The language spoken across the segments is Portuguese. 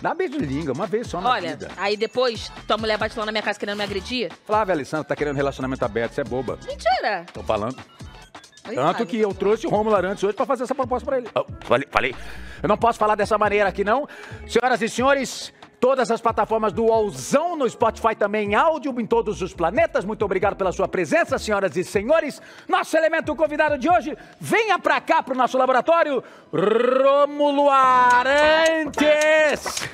Dá beijo de língua, uma vez só na Olha, vida. aí depois tua mulher bate lá na minha casa querendo me agredir. Flávia Alessandra tá querendo relacionamento aberto, você é boba. Mentira! Tô falando. Oi, Tanto que eu trouxe o Romulo Arantes hoje pra fazer essa proposta pra ele. Ah, falei, falei. Eu não posso falar dessa maneira aqui, não. Senhoras e senhores, todas as plataformas do Alzão, no Spotify também, áudio, em todos os planetas. Muito obrigado pela sua presença, senhoras e senhores. Nosso elemento convidado de hoje, venha para cá, para o nosso laboratório, Rômulo Arantes.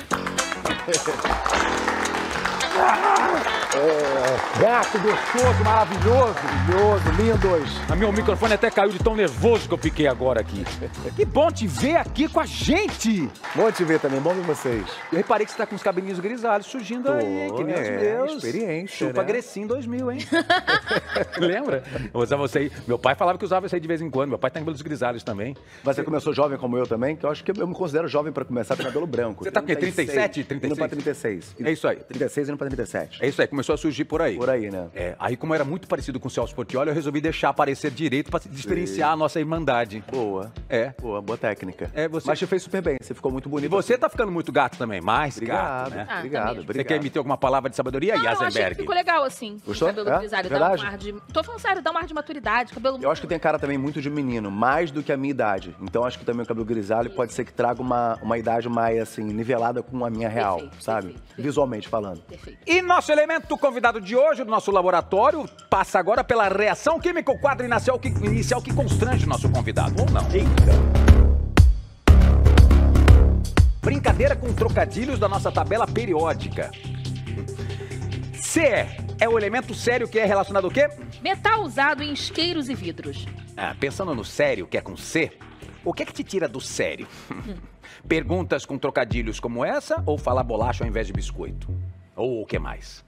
Ah! É, gato gostoso, maravilhoso. Maravilhoso, lindos. A ah, meu microfone até caiu de tão nervoso que eu fiquei agora aqui. Que bom te ver aqui com a gente. Bom te ver também, bom ver vocês. Eu reparei que você tá com os cabelinhos grisalhos surgindo Tô, aí, que nem é, meus. Experiência, Chupa né? Grecim 2000, hein? Lembra? Você usava você, meu pai falava que usava isso aí de vez em quando. Meu pai tem tá cabelos grisalhos também. Mas você começou jovem como eu também, que eu acho que eu me considero jovem para começar com cabelo branco. Você tá com o quê? 37, 36? Indo pra 36. É isso aí. 36 e não pra 37. É isso aí, começou começou a surgir por aí. Por aí, né? É, aí como era muito parecido com o Celso Portioli, eu resolvi deixar aparecer direito para diferenciar a nossa irmandade. Boa. É. Boa, boa técnica. É, você... Mas você fez super bem, você ficou muito bonito. E você assim. tá ficando muito gato também, mais obrigado, gato, né? Ah, obrigado, tá obrigado. Você quer emitir alguma palavra de sabedoria, Não, Yasenberg? Eu achei que ficou legal, assim. Gostou? cabelo é? grisalho, dá um ar de... Tô falando sério, dá um ar de maturidade, cabelo... Eu acho que tem cara também muito de menino, mais do que a minha idade. Então acho que também o cabelo grisalho pode ser que traga uma, uma idade mais, assim, nivelada com a minha real, perfeito, sabe? Perfeito, perfeito. Visualmente falando. Perfeito. E nosso elemento o convidado de hoje do nosso laboratório passa agora pela reação química, o quadro inicial que, inicial que constrange o nosso convidado, ou não? Eita. Brincadeira com trocadilhos da nossa tabela periódica. C é o elemento sério que é relacionado ao quê? Metal usado em isqueiros e vidros. Ah, pensando no sério, que é com C, o que é que te tira do sério? Hum. Perguntas com trocadilhos como essa ou falar bolacha ao invés de biscoito? Ou o que mais?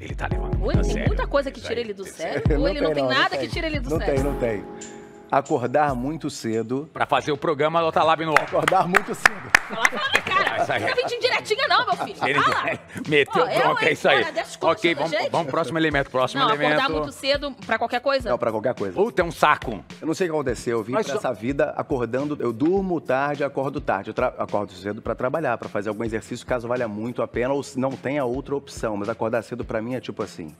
Ele tá levando muito Ou ele tem sério. muita coisa que tira ele do sério, ou ele não tem nada que tira ele do sério. Não tem, não tem acordar muito cedo. Pra fazer o programa Lota tá Lab no Acordar muito cedo. Fala, fala na cara. Não vai vendendo de não, meu filho. fala. meteu bronca, é isso aí. É ok, vamos, vamos próximo elemento, próximo não, elemento. acordar muito cedo pra qualquer coisa? Não, pra qualquer coisa. Ou tem um saco. Eu não sei o que aconteceu, eu vim Mas pra só... essa vida acordando, eu durmo tarde, acordo tarde. Eu tra... acordo cedo pra trabalhar, pra fazer algum exercício, caso valha muito a pena ou não tenha outra opção. Mas acordar cedo pra mim é tipo assim...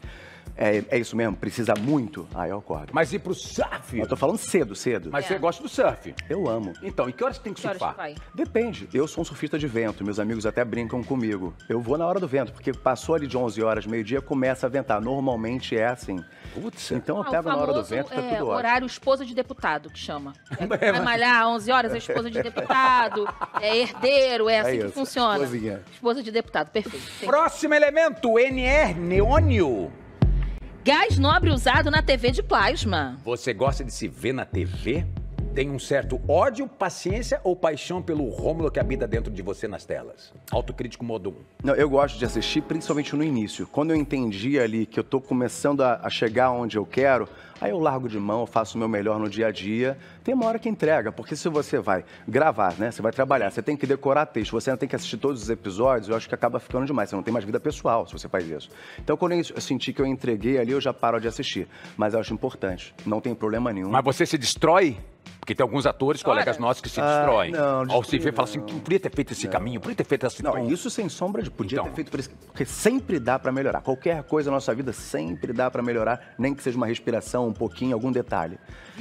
É, é isso mesmo? Precisa muito? Ah, eu acordo. Mas ir pro surf? Eu tô falando cedo, cedo. Mas É. você gosta do surf? Eu amo. Então, e que horas tem que, Que surfar? que Depende. Eu sou um surfista de vento, meus amigos até brincam comigo. Eu vou na hora do vento, porque passou ali de 11 horas, meio-dia, começa a ventar. Normalmente é assim. Putz, então eu Ah, pego na hora do vento, tá é, tudo ótimo. horário esposa de deputado, que chama. É, vai malhar 11 horas, é esposa de deputado, é herdeiro, é, é assim que funciona. esposinha. Esposa de deputado, perfeito. Próximo elemento, NR, neônio. Gás nobre usado na TV de plasma. Você gosta de se ver na TV? tem um certo ódio, paciência ou paixão pelo Rômulo que habita dentro de você nas telas? Autocrítico modo 1. Não, eu gosto de assistir, principalmente no início. Quando eu entendi ali que eu estou começando a, a, chegar onde eu quero, aí eu largo de mão, faço o meu melhor no dia a dia. Tem uma hora que entrega, porque se você vai gravar, né? Você vai trabalhar, você tem que decorar texto, você não tem que assistir todos os episódios, eu acho que acaba ficando demais. Você não tem mais vida pessoal se você faz isso. Então, quando eu senti que eu entreguei ali, eu já paro de assistir. Mas eu acho importante. Não tem problema nenhum. Mas você se destrói? Porque tem alguns atores, Olha. colegas nossos, que se ah, destroem. não, Ao se ver, fala assim, podia ter feito esse não. caminho, podia ter feito assim Não, ponto. isso sem sombra de... Podia então. ter feito... Por isso. Porque sempre dá para melhorar. Qualquer coisa na nossa vida sempre dá para melhorar, nem que seja uma respiração, um pouquinho, algum detalhe.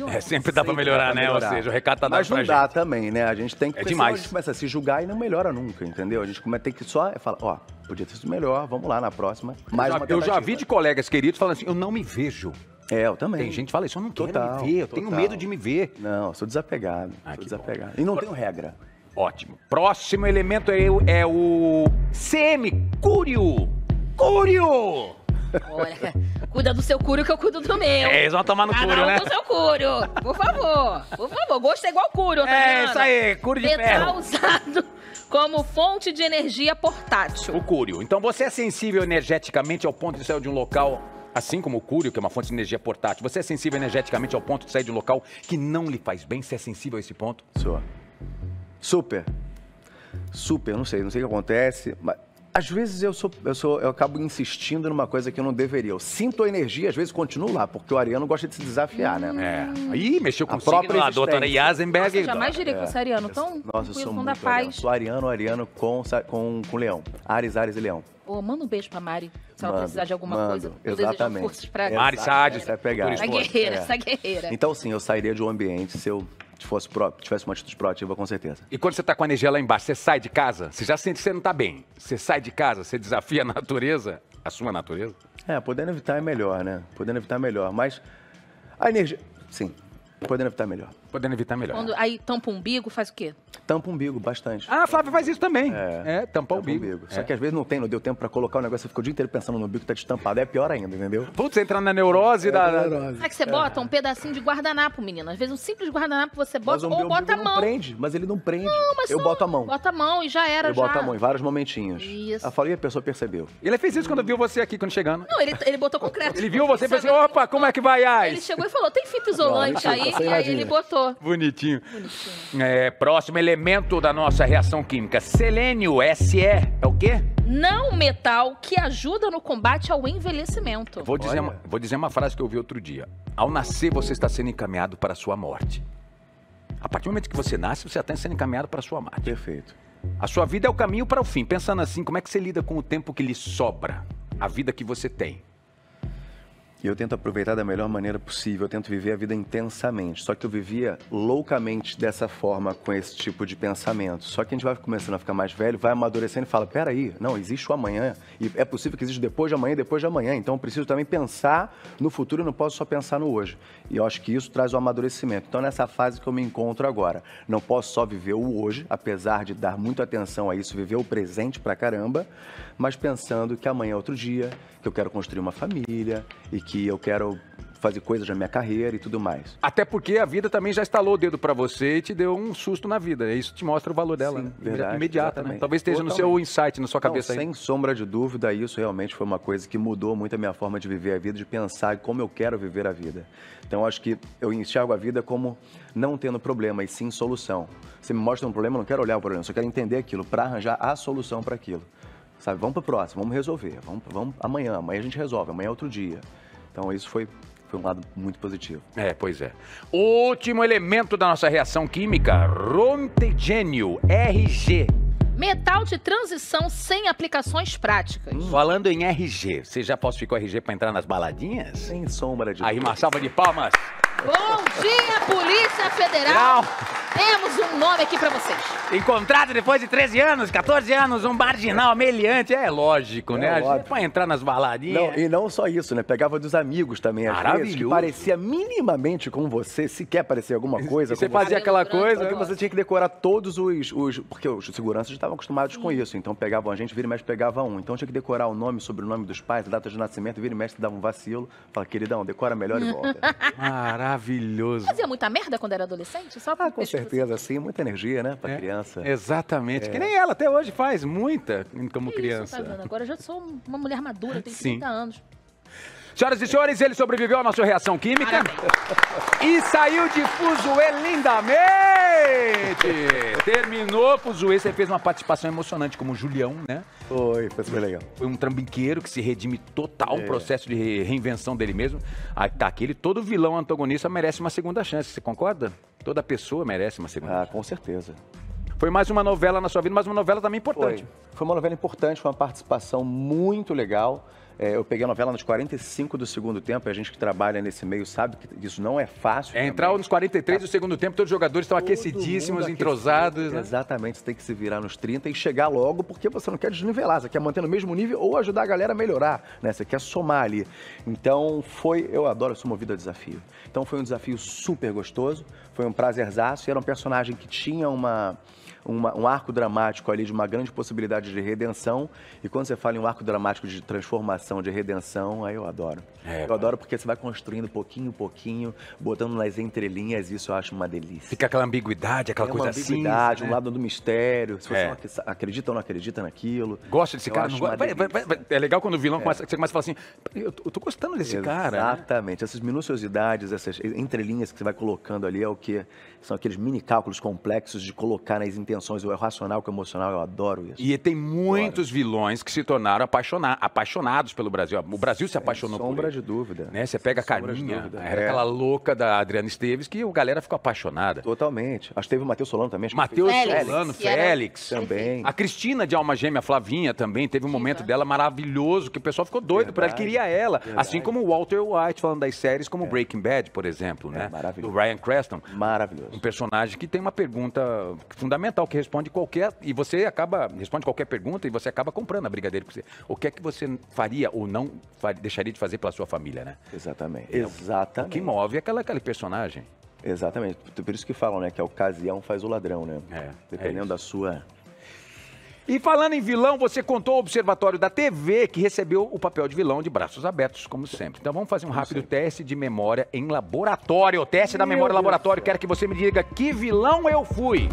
É, sempre dá para melhorar, né? Melhorar. Ou seja, o recado tá dado Mas não dá gente. também, né? A gente tem que... É demais. A gente começa a se julgar e não melhora nunca, entendeu? A gente tem que só é falar, ó, podia ter sido melhor, vamos lá na próxima. Mais eu já, eu já vi de colegas queridos falando assim, eu não me vejo é, eu também. Tem gente que fala isso, eu não quero me ver, eu total. tenho medo de me ver. Não, sou desapegado. Ah, sou desapegado. Bom. E não tenho regra. Ótimo. Próximo elemento é, é o CM, Cúrio. Cúrio! Olha, cuida do seu cúrio que eu cuido do meu. É, eles vão tomar no Cada cúrio, um né? do seu cúrio. Por favor, por favor. Gosto é igual cúrio, tá É, vendo? isso aí, cúrio de Metal ferro. usado como fonte de energia portátil. O cúrio. Então você é sensível energeticamente ao ponto de sair de um local Assim como o cúrio, que é uma fonte de energia portátil, você é sensível energeticamente ao ponto de sair de um local que não lhe faz bem? Você é sensível a esse ponto? Sou. Super. Super, não sei, não sei o que acontece, mas às vezes eu sou, eu sou, eu acabo insistindo numa coisa que eu não deveria. Eu sinto a energia, às vezes continuo lá, porque o Ariano gosta de se desafiar, né? É. Ih, mexeu com a o própria a doutora Yasenberg. Eu jamais diria que eu sou Ariano, tão Nossa, eu sou muito da paz. Ariano. Sou Ariano, Ariano com, com, com Leão. Ares, Ares e Leão. Oh, manda um beijo pra Mari, se mando, ela precisar de alguma mando, coisa. exatamente. Mari Saad, essa é A guerreira, é. essa guerreira. Então, sim, eu sairia de um ambiente se eu fosse pro, tivesse uma atitude proativa, com certeza. E quando você está com a energia lá embaixo, você sai de casa, você já sente que você não está bem. Você sai de casa, você desafia a natureza, a sua natureza? É, podendo evitar é melhor, né? Podendo evitar é melhor. Mas a energia. Sim, podendo evitar é melhor. Podendo evitar melhor. Quando, aí tampa o umbigo, faz o quê? Tampa o umbigo, bastante. Ah, a Flávia faz isso também. É, é tampa o umbigo. umbigo. É. Só que às vezes não tem, não deu tempo pra colocar o negócio, você ficou o dia inteiro pensando no umbigo que tá destampado. É pior ainda, entendeu? Putz, entrar na neurose é, da. É, neurose. É que você é. bota um pedacinho de guardanapo, menino. Às vezes um simples guardanapo você bota ou umbigo, bota a mão. Não prende, mas ele não prende. Não, mas Eu boto a mão. Bota a mão e já era, Eu já. boto a mão em vários momentinhos. Isso. Eu falei e a pessoa percebeu. Ele fez isso quando viu você aqui, quando chegando. Não, ele, ele botou concreto. ele viu você e pensou, assim? opa, como é que vai, ai? Ele chegou e falou, tem fita isolante aí, e aí ele botou. Gostou. Bonitinho. Bonitinho. É, próximo elemento da nossa reação química. Selênio, SE. É o quê? Não metal que ajuda no combate ao envelhecimento. Vou dizer, uma, vou dizer uma frase que eu ouvi outro dia. Ao nascer, você está sendo encaminhado para a sua morte. A partir do momento que você nasce, você está sendo encaminhado para a sua morte. Perfeito. A sua vida é o caminho para o fim. Pensando assim, como é que você lida com o tempo que lhe sobra? A vida que você tem. E eu tento aproveitar da melhor maneira possível, eu tento viver a vida intensamente. Só que eu vivia loucamente dessa forma, com esse tipo de pensamento. Só que a gente vai começando a ficar mais velho, vai amadurecendo e fala: peraí, não, existe o amanhã. E é possível que exista depois de amanhã, depois de amanhã. Então eu preciso também pensar no futuro, e não posso só pensar no hoje. E eu acho que isso traz o amadurecimento. Então nessa fase que eu me encontro agora, não posso só viver o hoje, apesar de dar muita atenção a isso, viver o presente pra caramba, mas pensando que amanhã é outro dia, que eu quero construir uma família e que eu quero fazer coisas da minha carreira e tudo mais. Até porque a vida também já estalou o dedo para você e te deu um susto na vida. Isso te mostra o valor dela, Sim, né? né? verdade, imediata, né? Talvez esteja Totalmente. no seu insight, na sua cabeça Não, aí. Sem sombra de dúvida, isso realmente foi uma coisa que mudou muito a minha forma de viver a vida, de pensar como eu quero viver a vida. Então acho que eu enxergo a vida como não tendo problema e sim solução. Você me mostra um problema, eu não quero olhar o problema, só quero entender aquilo para arranjar a solução para aquilo. Sabe, vamos para o próximo, vamos resolver, vamos, vamos amanhã, amanhã a gente resolve, amanhã é outro dia. Então isso foi, foi um lado muito positivo. É, pois é. Último elemento da nossa reação química, rontogênio, RG. Metal de transição sem aplicações práticas. Hum. Falando em RG, você já com RG para entrar nas baladinhas? Sem sombra de Aí, uma salva de palmas. Bom dia, Polícia Federal. Temos um nome aqui para vocês. Encontrado depois de 13 anos, 14 anos, um marginal meliante. É lógico, né? é né? Óbvio. A gente vai entrar nas baladinhas. Não, e não só isso, né? Pegava dos amigos também, às vezes, que parecia minimamente com você, se quer parecer alguma coisa. E você fazia você. aquela coisa, que você tinha que decorar todos os. os porque os seguranças estavam acostumados Sim. com isso. Então pegavam a gente, vira e mestre pegava um. Então tinha que decorar o nome, sobrenome dos pais, a data de nascimento, vira e mestre dava um vacilo. Fala, queridão, decora melhor e volta. Maravilha. Maravilhoso. Fazia muita merda quando era adolescente? Só ah, com certeza, sim. Muita energia, né? Pra é. criança. Exatamente. É. Que nem ela até hoje faz muita como que criança. Isso, tá agora eu já sou uma mulher madura, tenho sim. 30 anos. Senhoras e senhores, ele sobreviveu à nossa reação química e saiu de Fuzue lindamente. Terminou Fuzue, você fez uma participação emocionante como Julião, né? Foi, foi super legal. Foi um trambiqueiro que se redime total, é. um processo de reinvenção dele mesmo. Aí ah, tá aquele, todo vilão antagonista merece uma segunda chance, você concorda? Toda pessoa merece uma segunda ah, chance. Ah, com certeza. Foi mais uma novela na sua vida, mas uma novela também importante. Foi. foi uma novela importante, foi uma participação muito legal. É, eu peguei a novela nos 45 do segundo tempo, a gente que trabalha nesse meio sabe que isso não é fácil. É, entrar nos 43 tá? do segundo tempo, todos os jogadores estão Todo aquecidíssimos, entrosados. Né? Exatamente, você tem que se virar nos 30 e chegar logo, porque você não quer desnivelar, você quer manter no mesmo nível ou ajudar a galera a melhorar, né? Você quer somar ali. Então foi, eu adoro, eu sou movido a desafio. Então foi um desafio super gostoso, foi um prazerzaço e era um personagem que tinha uma uma, um arco dramático ali de uma grande possibilidade de redenção. E quando você fala em um arco dramático de transformação, de redenção, aí eu adoro. É, eu adoro porque você vai construindo pouquinho, pouquinho, botando nas entrelinhas, isso eu acho uma delícia. Fica aquela ambiguidade, aquela é coisa assim. ambiguidade, né? um lado do mistério, se você é. acredita ou não acredita naquilo. Gosta desse cara, não gosta. Vai, vai, vai, é legal quando o vilão é. começa, você começa a falar assim, eu tô, eu tô gostando desse né? Exatamente. cara. Exatamente, né? essas minuciosidades, essas entrelinhas que você vai colocando ali é o que são aqueles mini cálculos complexos de colocar nas intenções, o racional com o emocional, eu adoro isso. E tem muitos adoro. vilões que se tornaram apaixonar, apaixonados pelo Brasil. O Brasil se apaixonou sombra por ele. de dúvida. Né? Você pega Sem a carinha, era é. aquela louca da Adriana Esteves que a galera ficou apaixonada. Totalmente. Acho que teve o Matheus Solano também. Matheus Solano, Félix. Félix. Também. A Cristina de Alma Gêmea, Flavinha, também teve um momento dela maravilhoso que o pessoal ficou doido para ela, queria ela. Verdade. Assim como o Walter White falando das séries como é. Breaking Bad, por exemplo, é, né? Maravilhoso. Do Ryan Creston. Maravilhoso. Um personagem que tem uma pergunta fundamental fundamental que responde qualquer. E você acaba. Responde qualquer pergunta e você acaba comprando a briga dele. Você, o que é que você faria ou não faria, deixaria de fazer pela sua família, né? Exatamente. É, Exatamente. O que move é aquela, aquele personagem. Exatamente. Por isso que falam, né? Que a ocasião faz o ladrão, né? É, é Dependendo é da sua e falando em vilão, você contou o Observatório da TV que recebeu o papel de vilão de braços abertos, como sempre. Então vamos fazer um rápido teste de memória em laboratório. O teste Meu da memória Deus laboratório. Deus. Quero que você me diga que vilão eu fui.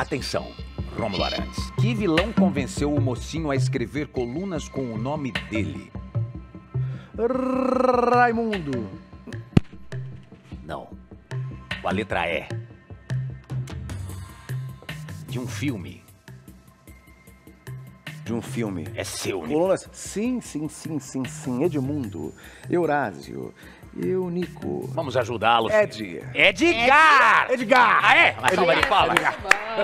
Atenção, Romulo Arantes. Que vilão convenceu o mocinho a escrever colunas com o nome dele? Raimundo. Não. Com a letra E. De um filme. De um filme. É seu, né? Colunas? Sim, sim, sim, sim, sim. Edmundo. Eurásio. E Nico. Vamos ajudá-los. Ed. Edgar! Edgar! Ah, é? Uma salva de palmas. Edgar.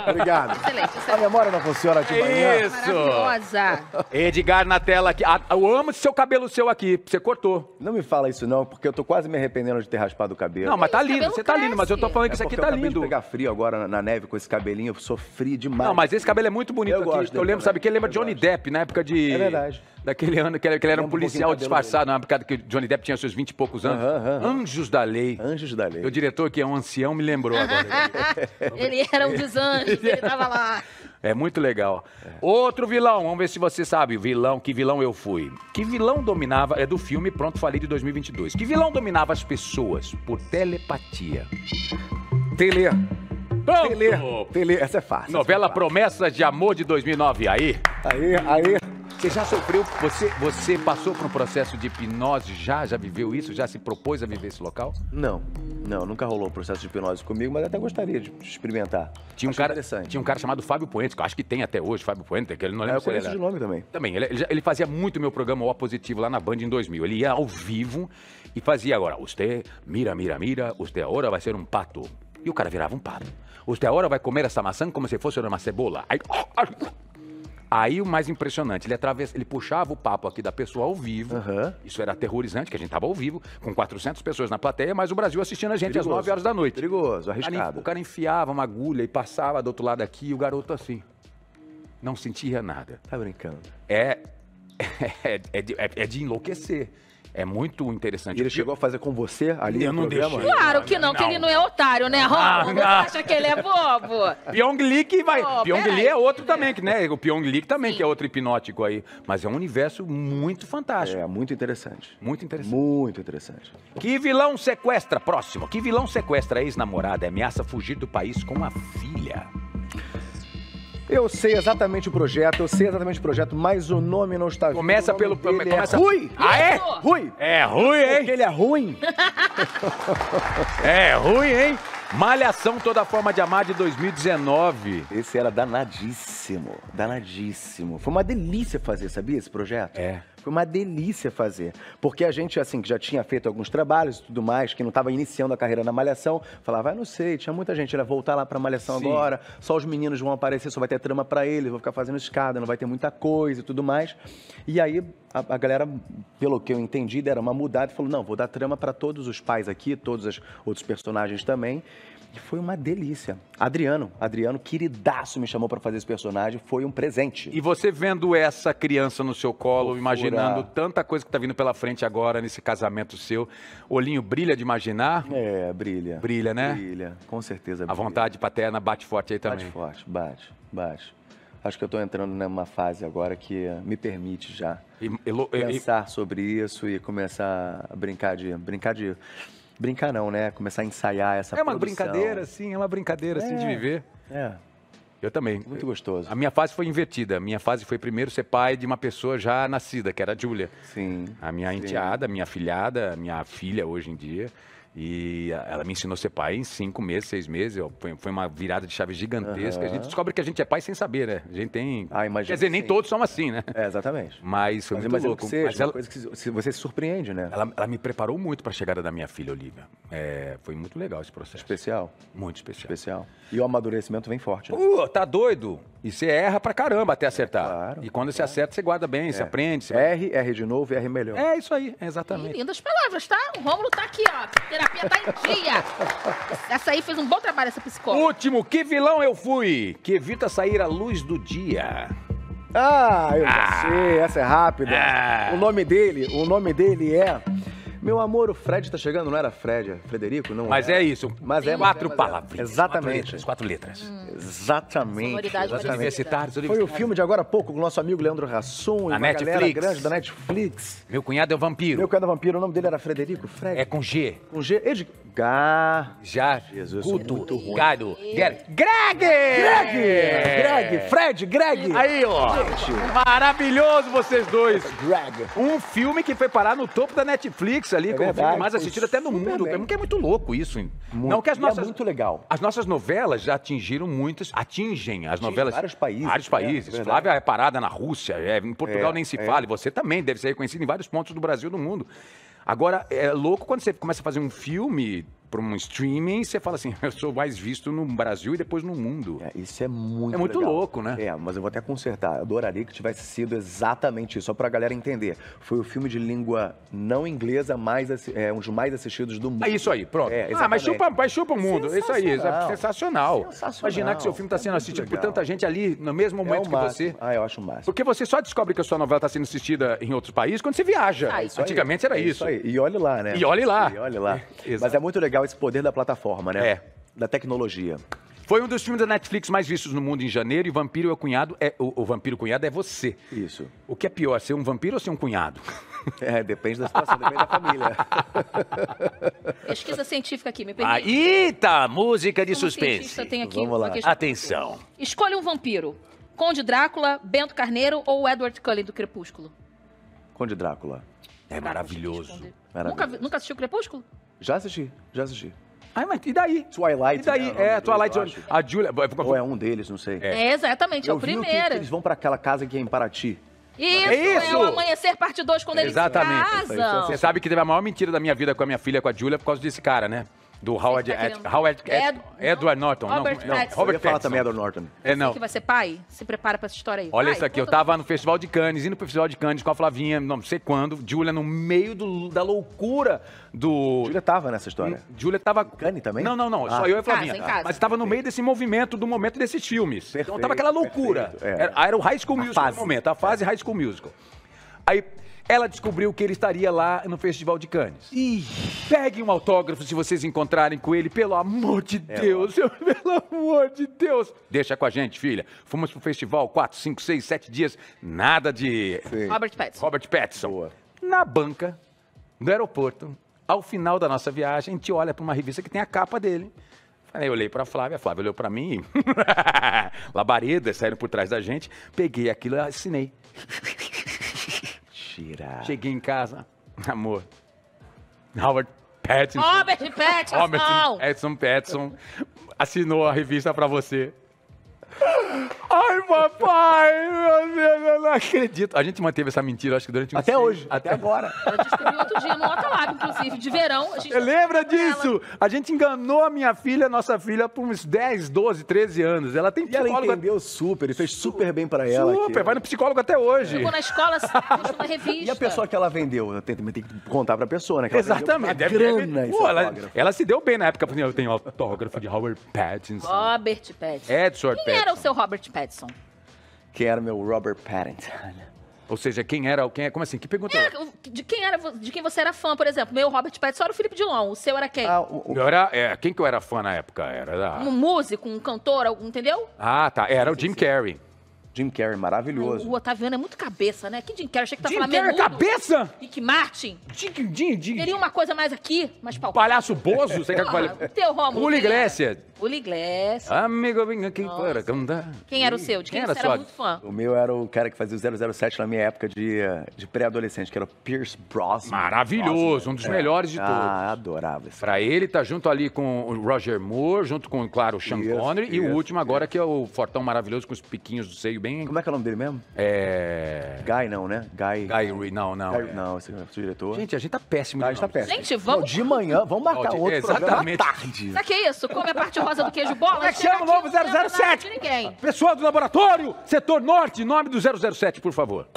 Obrigado. Excelente, excelente. A memória não funciona de manhã. Isso. Maravilhosa. Edgar na tela aqui. Ah, eu amo seu cabelo seu aqui. Você cortou. Não me fala isso não, porque eu tô quase me arrependendo de ter raspado o cabelo. Não, mas tá lindo. Você tá lindo, mas eu tô falando que é isso aqui porque tá eu acabei lindo. pegar frio agora na, neve com esse cabelinho, eu sofri demais. Não, mas esse cabelo é muito bonito Eu aqui. gosto eu lembro, também. sabe quem? Lembra de Johnny Depp na época de. É verdade daquele ano, que ele, que ele era um policial um disfarçado, na é época que Johnny Depp tinha seus 20 e poucos anos. Anjos da Lei. Anjos da Lei. O diretor, que é um ancião, me lembrou agora. ele era um dos anjos, ele tava lá. É muito legal. É. Outro vilão, vamos ver se você sabe, vilão, que vilão eu fui. Que vilão dominava, é do filme Pronto Falei de 2022. Que vilão dominava as pessoas por telepatia? Tele Pronto. Tele, tele, essa é fácil. É Novela é fácil. Promessas de Amor de 2009. Aí. Aí, aí. Você já sofreu, você, você passou por um processo de hipnose já? Já viveu isso? Já se propôs a viver esse local? Não, não, nunca rolou um processo de hipnose comigo, mas até gostaria de experimentar. Tinha um, Acho cara, interessante. tinha um cara chamado Fábio Poentes, que eu acho que tem até hoje, Fábio Poentes, que ele não lembra. É, eu conheço de nome também. Também, ele, ele, ele fazia muito meu programa O Positivo lá na Band em 2000. Ele ia ao vivo e fazia agora, você, mira, mira, mira, você agora vai ser um pato. E o cara virava um padre. Você agora vai comer essa maçã como se fosse uma cebola. Aí, Aí o mais impressionante, ele, atravessa, ele puxava o papo aqui da pessoa ao vivo. Uhum. Isso era aterrorizante, que a gente estava ao vivo, com 400 pessoas na plateia, mas o Brasil assistindo a gente Perigoso. às 9 horas da noite. Perigoso, arriscado. O cara enfiava uma agulha e passava do outro lado aqui, e o garoto assim. Não sentia nada. Tá brincando. É, é, é, de, é, é de enlouquecer. É muito interessante. E ele chegou a fazer com você ali eu no não programa? Deixei, claro que não, não, que ele não é otário, né, Ron? Você acha que ele é bobo? Pyong Lee vai... Oh, Pyong Lee é outro também, que, né? O Pyong Lee também, Sim. que é outro hipnótico aí. Mas é um universo muito fantástico. É, muito interessante. Muito interessante. Muito interessante. Que vilão sequestra? Próximo. Que vilão sequestra a ex-namorada e ameaça fugir do país com a filha? Eu sei exatamente o projeto, eu sei exatamente o projeto, mas o nome não está vindo. Começa pelo. Dele é começa... É Rui! Ah, é? Rui! É ruim, hein? Porque ele é ruim. é ruim, hein? Malhação Toda Forma de Amar de 2019. Esse era danadíssimo, danadíssimo. Foi uma delícia fazer, sabia, esse projeto? É. Foi uma delícia fazer. Porque a gente, assim, que já tinha feito alguns trabalhos e tudo mais, que não estava iniciando a carreira na Malhação, falava, ah, não sei, tinha muita gente, era né, voltar lá para Malhação Sim. agora, só os meninos vão aparecer, só vai ter trama para eles, vou ficar fazendo escada, não vai ter muita coisa e tudo mais. E aí a, a, galera, pelo que eu entendi, era uma mudada e falou: não, vou dar trama para todos os pais aqui, todos os outros personagens também. E foi uma delícia. Adriano, Adriano, queridaço, me chamou para fazer esse personagem, foi um presente. E você vendo essa criança no seu colo, Fofura. imaginando tanta coisa que está vindo pela frente agora nesse casamento seu, olhinho brilha de imaginar? É, brilha. Brilha, né? Brilha, com certeza. Brilha. A vontade paterna bate forte aí também. Bate forte, bate, bate acho que eu estou entrando numa fase agora que me permite já e, pensar e, sobre isso e começar a brincar de brincar de brincar não, né? Começar a ensaiar essa. É uma produção. brincadeira, sim, é uma brincadeira, é, assim, de é, viver. É. Eu também. Muito gostoso. A minha fase foi invertida. A minha fase foi primeiro ser pai de uma pessoa já nascida, que era a Júlia. Sim. A minha sim. enteada, a minha filhada, a minha filha hoje em dia. E ela me ensinou a ser pai em cinco meses, seis meses. Foi, foi uma virada de chave gigantesca. Uhum. A gente descobre que a gente é pai sem saber, né? A gente tem. Ah, Quer dizer, nem sim. todos são assim, né? É, exatamente. Mas foi mas, muito louco. seja, mas ela... coisa que você se surpreende, né? Ela, ela me preparou muito para a chegada da minha filha, Olivia. É, foi muito legal esse processo. Especial. Muito especial. Especial. E o amadurecimento vem forte. Né? Uh, tá doido? E você erra pra caramba até acertar. É, claro, e quando claro. você acerta, você guarda bem, é. você aprende. Você... R, R de novo, R melhor. É isso aí, exatamente. E lindas palavras, tá? O Rômulo tá aqui, ó. Terapia terapia tá em dia. Essa aí fez um bom trabalho, essa psicóloga. Último, que vilão eu fui? Que evita sair à luz do dia. Ah, eu já ah. sei, essa é rápida. Ah. O nome dele, o nome dele é meu amor, o Fred tá chegando, não era Fred, é Frederico, não Mas era. é isso. Mas é quatro palavras. palavrinhas. Exatamente. Quatro letras. Quatro letras. Hum. Exatamente. exatamente. Foi o filme de agora há pouco com o nosso amigo Leandro Rasson e a Netflix. galera grande da Netflix. Meu cunhado é o vampiro. Meu cunhado é o vampiro, o nome dele era Frederico Fred. É com G. Com G. Gar... Já. Jesus, Guto, muito Gado, Greg! Greg! Greg! Fred, Greg! Aí, ó. Gente. Maravilhoso vocês dois. Greg. Um filme que foi parar no topo da Netflix ali, é como verdade, o filme mais assistido até no mundo. Bem. Porque é muito louco isso. Muito. Não, que as é nossas, é muito legal. As nossas novelas já atingiram muitas, atingem as novelas. Vários países. Vários países. É, é Flávia é parada na Rússia, é, em Portugal é, nem se fala. E você também deve ser reconhecido em vários pontos do Brasil e do mundo. Agora, é louco quando você começa a fazer um filme por um streaming, você fala assim, eu sou mais visto no Brasil e depois no mundo. É, isso é muito É muito legal. louco, né? É, mas eu vou até consertar. Eu adoraria que tivesse sido exatamente isso, só pra galera entender. Foi o filme de língua não inglesa, mais, é, um dos mais assistidos do mundo. É isso aí, pronto. É, ah, mas chupa, mas chupa o mundo. Isso aí, é sensacional. sensacional. Imaginar que seu filme tá sendo é assistido legal. por tanta gente ali no mesmo é momento que você. Ah, eu acho massa. Porque você só descobre que a sua novela tá sendo assistida em outros países quando você viaja. Ah, Antigamente aí. era isso. isso. E olhe lá, né? E olhe lá. E olhe lá. Mas é muito legal esse poder da plataforma, né? É. Da tecnologia. Foi um dos filmes da Netflix mais vistos no mundo em janeiro e Vampiro é cunhado é o, o Vampiro cunhado é você. Isso. O que é pior, ser um vampiro ou ser um cunhado? É, depende da situação, depende da família. Pesquisa científica aqui, me permite. Ah, eita, música de suspense. Tem aqui Vamos lá. Atenção. Escolha um vampiro. Conde Drácula, Bento Carneiro ou Edward Cullen do Crepúsculo? Conde Drácula. É maravilhoso. maravilhoso. Nunca, nunca assistiu Crepúsculo? Já assisti, já assisti. Ai, mas e daí? Twilight. E daí? Né, é, é Twilight Zone. A Julia. Ou é um deles, não sei. É, é exatamente, é o primeiro. Que, que eles vão para aquela casa que é em Paraty. Isso, é isso, é o Amanhecer Parte 2 quando Exatamente. eles casam. Você sabe que teve a maior mentira da minha vida com a minha filha, com a Júlia, por causa desse cara, né? Do Howard, tá querendo... Ed, Howard Ed, Ed, é Edward Norton. Robert não, não, Robert eu falar também Edward Norton. É, não. Você que vai ser pai? Se prepara pra essa história aí. Olha pai, isso aqui, eu tava no Festival de Cannes, indo pro Festival de Cannes com a Flavinha, não sei quando, Julia no meio do, da loucura do... Julia tava nessa história? Julia tava... Cannes também? Não, não, não, ah, só eu e a Flavinha. Casa, casa. Mas tava no meio desse movimento, do momento desses filmes. Perfeito, então tava aquela loucura. É. Era, era, o High School a Musical fase. momento, a fase é. High School Musical. Aí ela descobriu que ele estaria lá no Festival de Cannes. E Peguem um autógrafo se vocês encontrarem com ele, pelo amor de é Deus, eu, pelo amor de Deus. Deixa com a gente, filha. Fomos pro festival quatro, cinco, seis, sete dias, nada de... Sim. Robert Pattinson. Robert Pattinson. Boa. Na banca, no aeroporto, ao final da nossa viagem, a gente olha para uma revista que tem a capa dele. Aí eu olhei para Flávia, a Flávia olhou para mim, labaredas saíram por trás da gente, peguei aquilo e assinei. Mentira. Cheguei em casa, amor. Robert Pattinson. Robert Pattinson. Robert Pattinson, Pattinson assinou a revista para você. Ai, papai, meu Deus, eu não acredito. A gente manteve essa mentira, acho que durante uns Até seis, hoje, até agora. Eu descobri outro dia no Lota inclusive, de verão. A gente Lembra disso? A gente enganou a minha filha, a nossa filha, por uns 10, 12, 13 anos. Ela tem e ela entendeu super e fez super bem pra ela. Super, aqui. vai no psicólogo até hoje. Ficou na escola, na revista. E a pessoa que ela vendeu? Tem, tem que contar pra pessoa, né? Exatamente. Deve, grana deve, pô, ela, ela, se deu bem na época. Eu tenho autógrafo de Howard Pattinson. Robert Pattinson. Edward Pattinson era o seu Robert Pattinson? Quem era meu Robert Pattinson? Ou seja, quem era, quem é, como assim? Que pergunta? É, é de quem era, de quem você era fã, por exemplo? Meu Robert Pattinson era o Felipe Dilon, o seu era quem? Ah, o, o... era, é, quem que eu era fã na época? Era um músico, um cantor, algum, entendeu? Ah, tá, era o Jim Carrey. Jim Carrey, maravilhoso. O, o Otaviano é muito cabeça, né? Que Jim Carrey, achei que tá Jim Carrey é menudo. cabeça? Rick Martin. Jim, Jim, Jim. Teria uma coisa mais aqui, mais palpável. Palhaço Bozo? Você quer que eu o Teu Romulo. Rully Grécia. O Liglés. Amigo, vem aqui Nossa. para cantar. Quem era o seu? De quem, quem era você era sua... muito fã? O meu era o cara que fazia o 007 na minha época de, eh, de pré-adolescente, que era o Pierce Brosnan. Maravilhoso, um dos é. melhores de ah, todos. Ah, adorava. Esse pra ele, tá junto ali com o Roger Moore, junto com, claro, o Sean isso, Connery. e o último agora, que é o Fortão Maravilhoso, com os piquinhos do seio bem... Como é que é o nome dele mesmo? É... Guy não, né? Guy... Guy, não, não. Guy, é. não, esse é o diretor. Gente, a gente tá péssimo. A gente tá péssimo. Gente, vamos... Não, de manhã, vamos marcar de... outro Exatamente. programa à tarde. Sabe que é isso? Come a parte causa do queijo bola. Como é que chama o novo 007? Pessoal do laboratório, setor norte, nome do 007, por favor.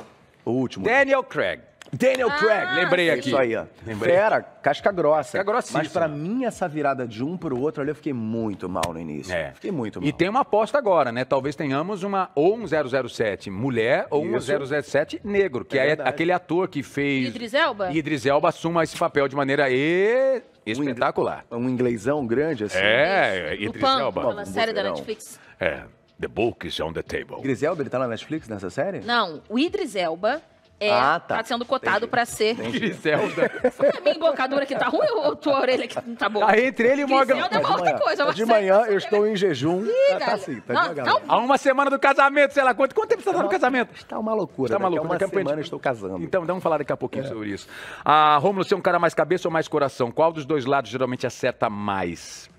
O último. Daniel Craig. Daniel ah, Craig, lembrei aqui. É isso aí, ó. Lembrei. Fera, casca grossa. Casca grossa. Mas pra mim, essa virada de um pro outro ali, eu fiquei muito mal no início. É. Fiquei muito mal. E tem uma aposta agora, né? Talvez tenhamos uma ou um 007 mulher ou isso. um 007 negro, que é, é aquele ator que fez... Idris Elba? Idris Elba assuma esse papel de maneira... E espetacular. Um, um inglesão grande, assim. É, Isso. É, Idris Pan, Elba. Pela série da Netflix. É, The Book is on the Table. Idris Elba, ele tá na Netflix nessa série? Não, o Idris Elba é, ah, tá. tá. sendo cotado para ser. Griselda. É a minha embocadura que tá ruim ou tua orelha que não tá boa? Aí entre ele e Morgan. Griselda é tá uma outra coisa. Tá de manhã eu estou em jejum. Ih, tá, tá assim, tá não, Há uma semana do casamento, sei lá quanto. Quanto tempo você tá no tá. casamento? Está uma loucura. Está uma loucura. uma semana estou casando. Então, vamos falar daqui a pouquinho é. sobre isso. Ah, Romulo, você é um cara mais cabeça ou mais coração? Qual dos dois lados geralmente acerta mais?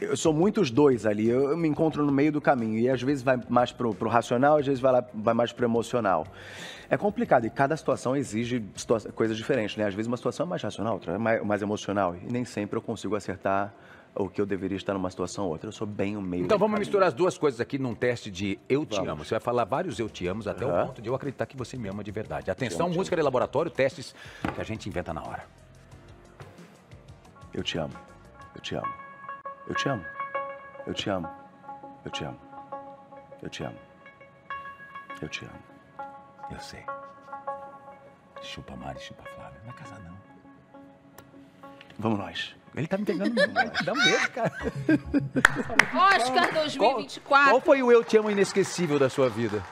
Eu sou muitos dois ali. Eu, eu, me encontro no meio do caminho. E às vezes vai mais pro, pro racional, às vezes vai, lá, vai mais pro emocional. É complicado e cada situação exige situa coisas diferentes, né? Às vezes uma situação é mais racional, outra é mais, mais emocional. E nem sempre eu consigo acertar o que eu deveria estar numa situação ou outra. Eu sou bem o meio. Então vamos caminho. misturar as duas coisas aqui num teste de eu te vamos. amo. Você vai falar vários eu te amo até uhum. o ponto de eu acreditar que você me ama de verdade. Atenção, música de laboratório, testes que a gente inventa na hora. Eu te amo. Eu te amo. Eu te amo. Eu te amo. Eu te amo. Eu te amo. Eu te amo. Eu sei. Chupa Mari, chupa Flávia. Não vai é casar, não. Vamos nós. Ele tá me pegando né? Dá um beijo, cara. Oscar 2024. Qual, qual foi o Eu Te Amo inesquecível da sua vida?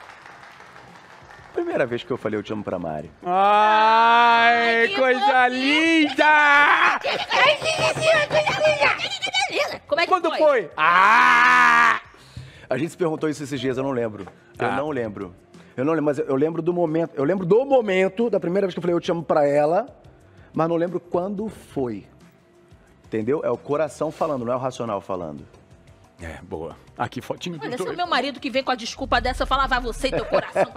Primeira vez que eu falei Eu Te Amo pra Mari. Ai, Ai coisa, linda! coisa linda! Como é que Quando foi? foi? Ah! A gente se perguntou isso esses dias, eu não lembro. Eu ah. não lembro. Eu não lembro, mas eu lembro do momento. Eu lembro do momento, da primeira vez que eu falei eu te amo pra ela, mas não lembro quando foi. Entendeu? É o coração falando, não é o racional falando. É, boa. Aqui, fotinho Olha, do é o meu marido que vem com a desculpa dessa, falava vai ah, você e teu coração.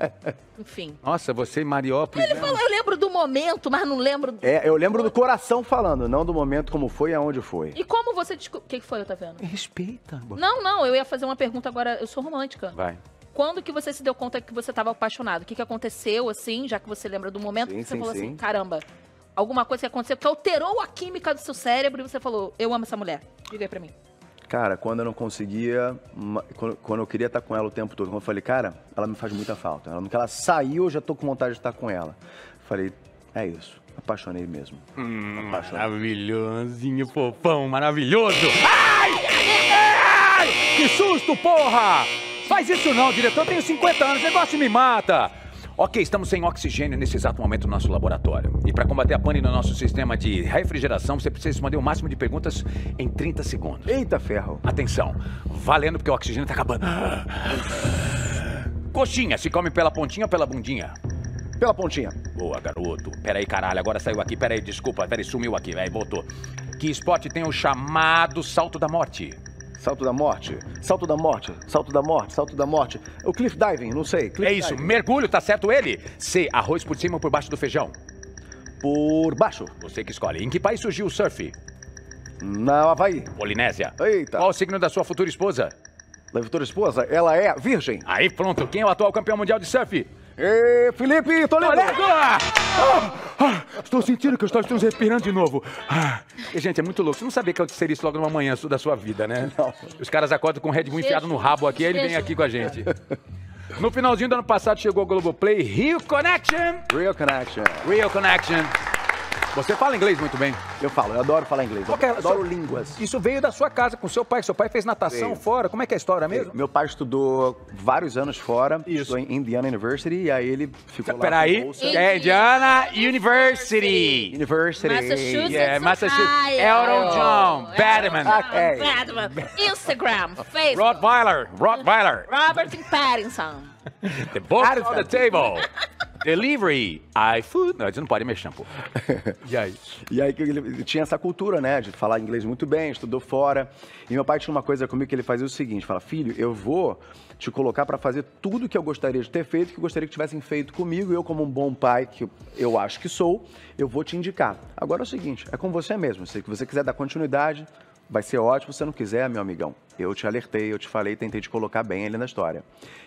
Enfim. Nossa, você e Mariópolis. Ele né? falou, eu lembro do momento, mas não lembro... É, eu lembro do coração falando, não do momento como foi e aonde foi. E como você O que, eu foi, vendo? Respeita. Não, não, eu ia fazer uma pergunta agora, eu sou romântica. Vai. Quando que você se deu conta que você estava apaixonado? O que, que aconteceu, assim, já que você lembra do momento? Sim, que você sim, falou assim, sim. assim, caramba, alguma coisa que aconteceu que alterou a química do seu cérebro e você falou, eu amo essa mulher. Diga aí pra mim. Cara, quando eu não conseguia, quando, eu queria estar com ela o tempo todo, quando eu falei, cara, ela me faz muita falta. Ela, ela saiu, eu já tô com vontade de estar com ela. Falei, é isso. Apaixonei mesmo. Hum, Apaixonei. Maravilhosinho, fofão, maravilhoso. Ai! ai! Que susto, porra! Faz isso não, diretor. Eu tenho 50 anos, o negócio me mata. Ok, estamos sem oxigênio nesse exato momento no nosso laboratório. E para combater a pane no nosso sistema de refrigeração, você precisa responder o máximo de perguntas em 30 segundos. Eita ferro. Atenção, valendo porque o oxigênio tá acabando. Coxinha, se come pela pontinha ou pela bundinha? Pela pontinha. Boa, garoto. Peraí, caralho, agora saiu aqui. Peraí, desculpa. Peraí, sumiu aqui, velho, voltou. Que esporte tem o chamado salto da morte? Salto da morte, salto da morte, salto da morte, salto da morte. O cliff diving, não sei. Cliff é isso, mergulho, tá certo ele? C, arroz por cima ou por baixo do feijão? Por baixo. Você que escolhe. Em que país surgiu o surf? Na Havaí. Polinésia. Eita. Qual o signo da sua futura esposa? Da futura esposa, ela é virgem. Aí pronto, quem é o atual campeão mundial de surf? Ê, Felipe Toledo! Toledo! Ah, ah, estou sentindo que eu estou, respirando de novo. Ah, e, gente, é muito louco. Você não sabia que aconteceria isso logo numa manhã da sua vida, né? Não. Os caras acordam com o Red Bull enfiado no rabo aqui, aí ele vem aqui com a gente. No finalzinho do ano passado chegou o Globoplay Rio Connection. Rio Connection. Rio Connection. Você fala inglês muito bem. Eu falo, eu adoro falar inglês. eu é adoro línguas. Isso veio da sua casa com seu pai. Seu pai fez natação veio. fora. Como é que é a história mesmo? Meu pai estudou vários anos fora. Isso. em Indiana University. E aí ele ficou Pera lá aí. É Indiana University. University. Massachusetts. Yeah, Massachusetts. Elton John. Batman. Okay. Batman. Instagram. Facebook. Rottweiler. Rottweiler. Robert Pattinson. the book on the table. Delivery, iFood. Não, eles não pode mexer, pô. e aí? E aí ele tinha essa cultura, né, de falar inglês muito bem, estudou fora. E meu pai tinha uma coisa comigo que ele fazia o seguinte: fala, filho, eu vou te colocar para fazer tudo que eu gostaria de ter feito, que eu gostaria que tivessem feito comigo. Eu, como um bom pai, que eu acho que sou, eu vou te indicar. Agora é o seguinte: é com você mesmo. Se você quiser dar continuidade, vai ser ótimo, se você não quiser, meu amigão, eu te alertei, eu te falei, tentei te colocar bem ali na história.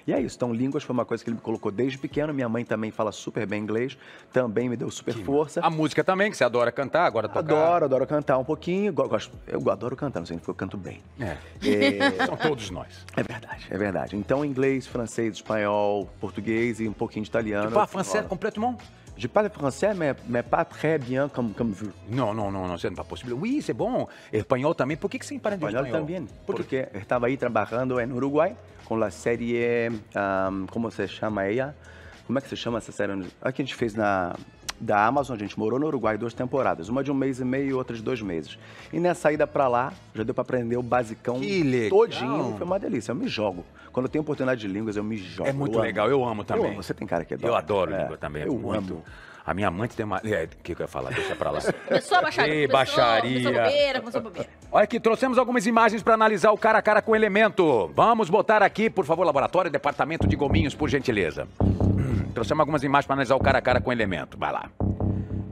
E é isso. Então, línguas foi uma coisa que ele me colocou desde pequeno. Minha mãe também fala super bem inglês, também me deu super que força. A música também, que você adora cantar, agora tocar. Adoro, adoro cantar um pouquinho. Gosto, eu adoro cantar, não sei se eu canto bem. É. é. São todos nós. É verdade, é verdade. Então, inglês, francês, espanhol, português e um pouquinho de italiano. Tu tipo, ah, francês completo, complètement? Je parle français, mais, mais pas très bien comme, comme vous. Non, non, non, non pas pas possible. Oui, c'est bon. Espagnol aussi. Pourquoi que, que você Espagnol aussi. Espanhol também. Por porque estava en Uruguay avec la série, Comment um, como se chama ella? Como é que se chama essa série? A que a gente fez na da Amazon. A gente morou no Uruguai duas temporadas, uma de um mês e meio e outra de dois meses. E nessa ida para lá, já deu para aprender o basicão todinho. Foi uma delícia. Eu me jogo. Quando eu tenho oportunidade de línguas, eu me jogo. É muito eu legal, amo. eu amo também. Eu amo. Você tem cara que adora. É eu adoro é, língua também. É eu muito. amo. A minha mãe tem uma. O é, que, que eu ia falar? Deixa pra lá. Começou a baixaria. Ei, baixaria. Começou bobeira, começou bobeira. Olha aqui, trouxemos algumas imagens para analisar o cara a cara com elemento. Vamos botar aqui, por favor, laboratório, departamento de gominhos, por gentileza. Trouxemos algumas imagens para analisar o cara a cara com o elemento. Vai lá.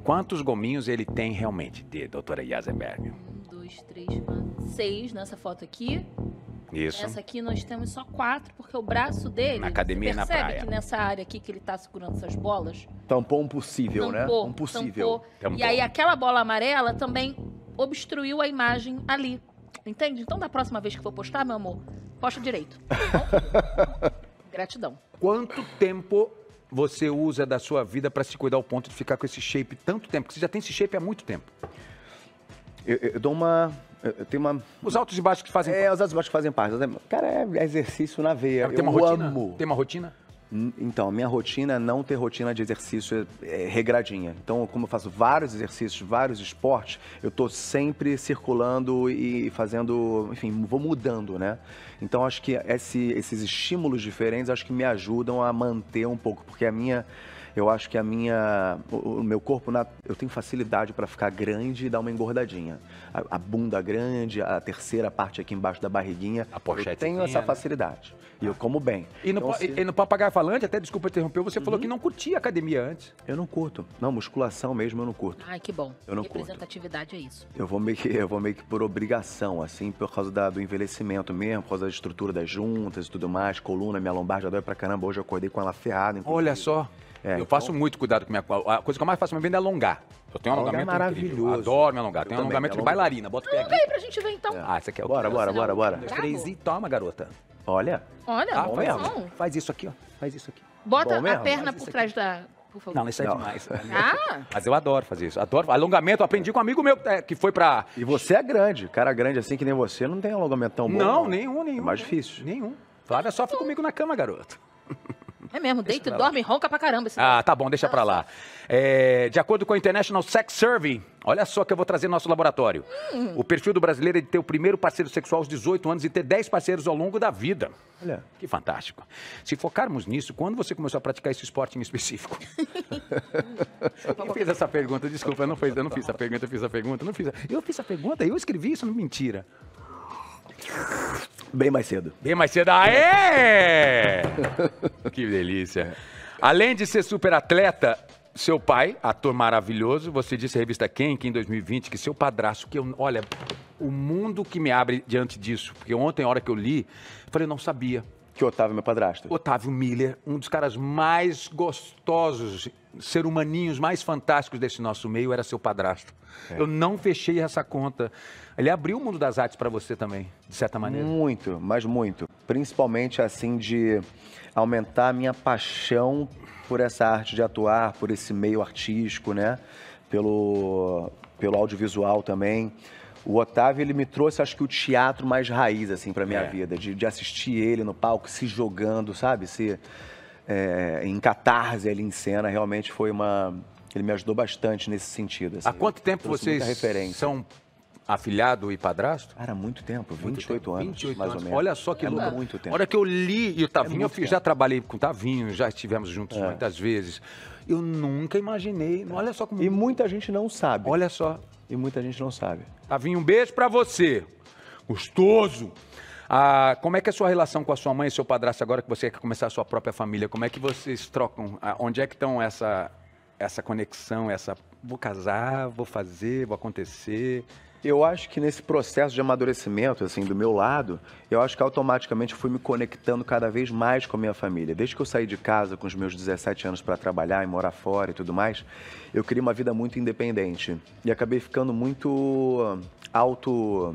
Quantos gominhos ele tem realmente, de doutora Yasenberg? Um, dois, três, quatro, seis nessa foto aqui. Isso. Nessa aqui nós temos só quatro, porque o braço dele. Na academia na praia. que nessa área aqui que ele está segurando essas bolas. Tampou um possível, né? Um possível. E aí aquela bola amarela também obstruiu a imagem ali. Entende? Então, da próxima vez que for postar, meu amor, posta direito. Tá Gratidão. Quanto tempo você usa da sua vida para se cuidar ao ponto de ficar com esse shape tanto tempo? Porque você já tem esse shape há muito tempo. Eu, eu dou uma. Eu tenho uma. Os altos e baixos que fazem É, os altos e baixos que fazem parte. Né? Cara, é, é exercício na veia. Tem eu uma rotina? amo. Tem uma rotina? Então, a minha rotina é não ter rotina de exercício eh, regradinha. Então, como eu faço vários exercícios, vários esportes, eu estou sempre circulando e fazendo, enfim, vou mudando, né? Então, acho que esse, esses estímulos diferentes acho que me ajudam a manter um pouco, porque a minha eu acho que a minha. O, meu corpo, eu tenho facilidade para ficar grande e dar uma engordadinha. A, a, bunda grande, a terceira parte aqui embaixo da barriguinha. A pochete. Eu tenho essa facilidade. E eu como bem. E no, então, se... Assim, e no Papagaio Falante, até desculpa interromper, você uhum. falou que não curtia academia antes. Eu não curto. Não, musculação mesmo eu não curto. Ai, que bom. Eu não Representatividade curto. é isso. Eu vou meio que, eu vou meio que por obrigação, assim, por causa da, do envelhecimento mesmo, por causa da estrutura das juntas e tudo mais, coluna, minha lombar já dói pra caramba. Hoje eu acordei com ela ferrada. Inclusive. Olha só. É, eu faço então... muito cuidado com minha. A coisa que eu mais faço na minha vida é alongar. Eu tenho um é alongamento é maravilhoso. Adoro me alongar. Eu tenho um alongamento de bailarina. Bota o pé aqui. Alonga aí pra gente ver, então. É. Ah, isso aqui é o Bora, bora, bora, bora. Um, três e toma, garota. Olha. Olha. Ah, faz, faz isso aqui, ó. Faz isso aqui. Bota a perna por trás da... Não, isso é não. demais. Ah. Mas eu adoro fazer isso. Adoro. Alongamento, aprendi com um amigo meu é, que foi pra. E você é grande. Cara grande assim que nem você não tem alongamento tão bom. Não, não. nenhum, nenhum. É mais né? difícil. Nenhum. Flávia sofre então comigo na cama, garoto. É mesmo, deita, dorme, ronca pra caramba. ah, tá bom, deixa pra lá. É, de acordo com a International Sex Survey, olha só que eu vou trazer no nosso laboratório. Hum. O perfil do brasileiro é de ter o primeiro parceiro sexual aos 18 anos e ter 10 parceiros ao longo da vida. Olha. Que fantástico. Se focarmos nisso, quando você começou a praticar esse esporte em específico? Eu fiz essa pergunta? Desculpa, eu não, fiz, eu não fiz essa pergunta, eu fiz a pergunta, não fiz Eu fiz a pergunta, eu escrevi isso, não mentira. Bem mais cedo. Bem mais cedo. Aê! que delícia. Além de ser super atleta, seu pai, ator maravilhoso, você disse à revista Quem, que em 2020, que seu padrasto, que eu, olha, o mundo que me abre diante disso, porque ontem, a hora que eu li, eu falei, eu não sabia. Que Otávio, é meu padrasto. Otávio Miller, um dos caras mais gostosos, ser humaninhos mais fantásticos desse nosso meio, era seu padrasto. É. Eu não fechei essa conta. Ele abriu o mundo das artes para você também, de certa maneira. Muito, mas muito. Principalmente assim de aumentar a minha paixão por essa arte de atuar, por esse meio artístico, né? Pelo, pelo audiovisual também. O Otávio, ele me trouxe, acho que, o teatro mais raiz, assim, pra minha é. vida. De, de, assistir ele no palco, se jogando, sabe? Se, é, em catarse, ali em cena, realmente foi uma... Ele me ajudou bastante nesse sentido. Assim. Há quanto tempo vocês são Afilhado e padrasto? era muito tempo, 28 muito tempo, anos, 28 mais anos. ou menos. Olha só que é louco. muito tempo. Olha hora que eu li e o é Tavinho, é eu já trabalhei com o Tavinho, já estivemos juntos é. muitas vezes. Eu nunca imaginei, é. olha só como... E muita gente não sabe. Olha só. E muita gente não sabe. Tavinho, um beijo para você. Gostoso. Ah, como é que é a sua relação com a sua mãe e seu padrasto agora que você quer começar a sua própria família? Como é que vocês trocam? Ah, onde é que estão essa, essa conexão, essa... Vou casar, vou fazer, vou acontecer... Eu acho que nesse processo de amadurecimento, assim, do meu lado, eu acho que automaticamente fui me conectando cada vez mais com a minha família. Desde que eu saí de casa com os meus 17 anos para trabalhar e morar fora e tudo mais, eu queria uma vida muito independente. E acabei ficando muito alto,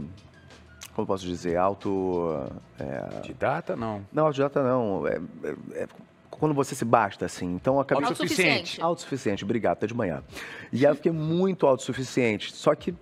ah, como posso dizer, auto... É... Didata, não. Não, autodidata não. É, é, é, quando você se basta, assim. Então, eu acabei... Autossuficiente. Autossuficiente, obrigado, até de manhã. E eu fiquei muito autossuficiente, só que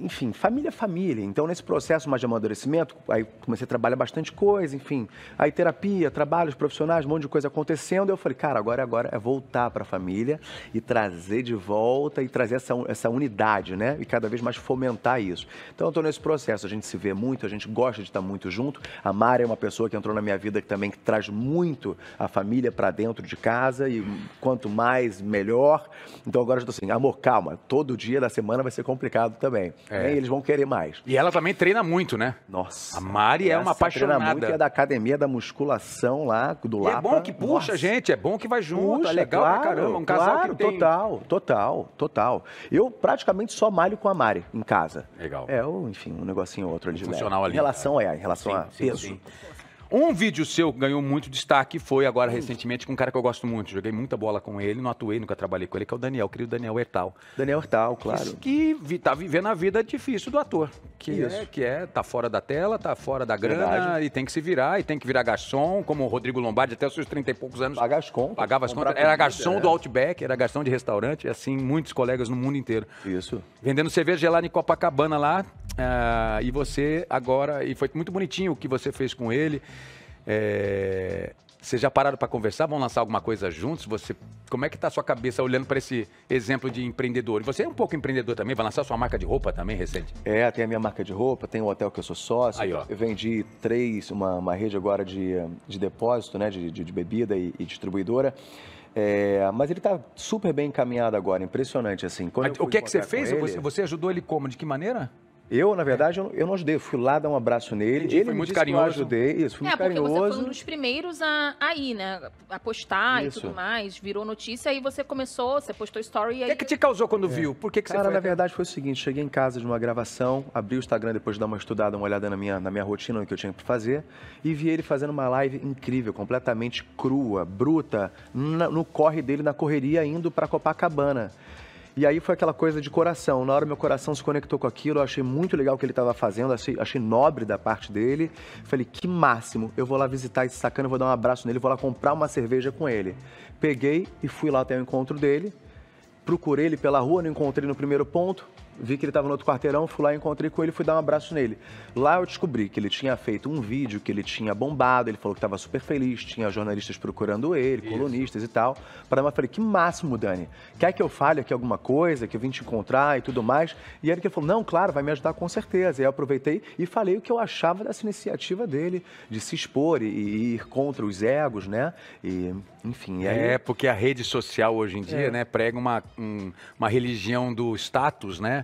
enfim, família é família. Então, nesse processo mais de amadurecimento, aí comecei a trabalhar bastante coisa, enfim. Aí terapia, trabalhos profissionais, um monte de coisa acontecendo. Eu falei, cara, agora, é, agora é voltar para a família e trazer de volta e trazer essa, essa unidade, né? E cada vez mais fomentar isso. Então, eu estou nesse processo. A gente se vê muito, a gente gosta de estar muito junto. A Mara é uma pessoa que entrou na minha vida que também que traz muito a família para dentro de casa e quanto mais, melhor. Então, agora eu estou assim, amor, calma. Todo dia da semana vai ser complicado também. É. Né? Eles vão querer mais. E ela também treina muito, né? Nossa. A Mari é uma apaixonada. Treina muito, é da academia da musculação lá, do lado. É bom que puxa, Nossa. gente, é bom que vai junto, é puxa, é legal claro, pra caramba. Um casal claro, que tem... total, total, total. Eu praticamente só malho com a Mari em casa. Legal. É, ou enfim, um negocinho ou outro ali. funcional ali. Em relação, é, em relação sim, a sim, peso. Sim. Um vídeo seu que ganhou muito destaque foi agora recentemente com um cara que eu gosto muito. Joguei muita bola com ele, não atuei, nunca trabalhei com ele, que é o Daniel, o querido Daniel Hertal. Daniel Hertal, claro. Que, que tá vivendo a vida difícil do ator. Que é, Isso. é, que é, tá fora da tela, tá fora da grana Verdade. e tem que se virar, e tem que virar garçom, como o Rodrigo Lombardi até os seus 30 e poucos anos. Pagar as contas. Pagava as contas. Era garçom do é. Outback, era garçom de restaurante, assim, muitos colegas no mundo inteiro. Isso. Vendendo cerveja gelada em Copacabana lá, uh, e você agora, e foi muito bonitinho o que você fez com ele. É... Vocês já pararam para conversar? Vão lançar alguma coisa juntos? Você, como é que está a sua cabeça olhando para esse exemplo de empreendedor? você é um pouco empreendedor também, vai lançar sua marca de roupa também recente? É, tem a minha marca de roupa, tem o um hotel que eu sou sócio. Aí, ó. Eu vendi três, uma, uma rede agora de, de depósito, né, de, de, de bebida e, e distribuidora. É, mas ele está super bem encaminhado agora, impressionante assim. Mas, o que é que você fez? Ele... Você, você ajudou ele como? De que maneira? Eu, na verdade, eu, eu não ajudei. Eu fui lá dar um abraço nele. Entendi, ele foi muito carinhoso. Eu ajudei. Isso, foi é, muito carinhoso. Você foi um dos primeiros a, a ir, né? A postar isso. e tudo mais. Virou notícia e você começou, você postou story. O aí... É que, te causou quando é. viu? Por que, que você Cara, foi? na verdade, foi o seguinte: cheguei em casa de uma gravação, abri o Instagram depois de dar uma estudada, uma olhada na minha, na minha rotina, no que eu tinha para fazer, e vi ele fazendo uma live incrível, completamente crua, bruta, no corre dele, na correria, indo para Copacabana. E aí foi aquela coisa de coração. Na hora meu coração se conectou com aquilo, eu achei muito legal o que ele estava fazendo, achei, achei, nobre da parte dele. Falei, que máximo, eu vou lá visitar esse sacana, vou dar um abraço nele, vou lá comprar uma cerveja com ele. Peguei e fui lá até o encontro dele, procurei ele pela rua, não encontrei no primeiro ponto, vi que ele estava no outro quarteirão, fui lá, encontrei com ele, fui dar um abraço nele. Lá eu descobri que ele tinha feito um vídeo que ele tinha bombado, ele falou que estava super feliz, tinha jornalistas procurando ele, Isso. colunistas e tal. Para eu falei, que máximo, Dani. Quer que eu fale aqui alguma coisa, que eu vim te encontrar e tudo mais? E ele que falou, não, claro, vai me ajudar com certeza. E aí eu aproveitei e falei o que eu achava dessa iniciativa dele, de se expor e, e ir contra os egos, né? E, enfim. Aí... É, porque a rede social hoje em dia, é. né, prega uma, um, uma religião do status, né?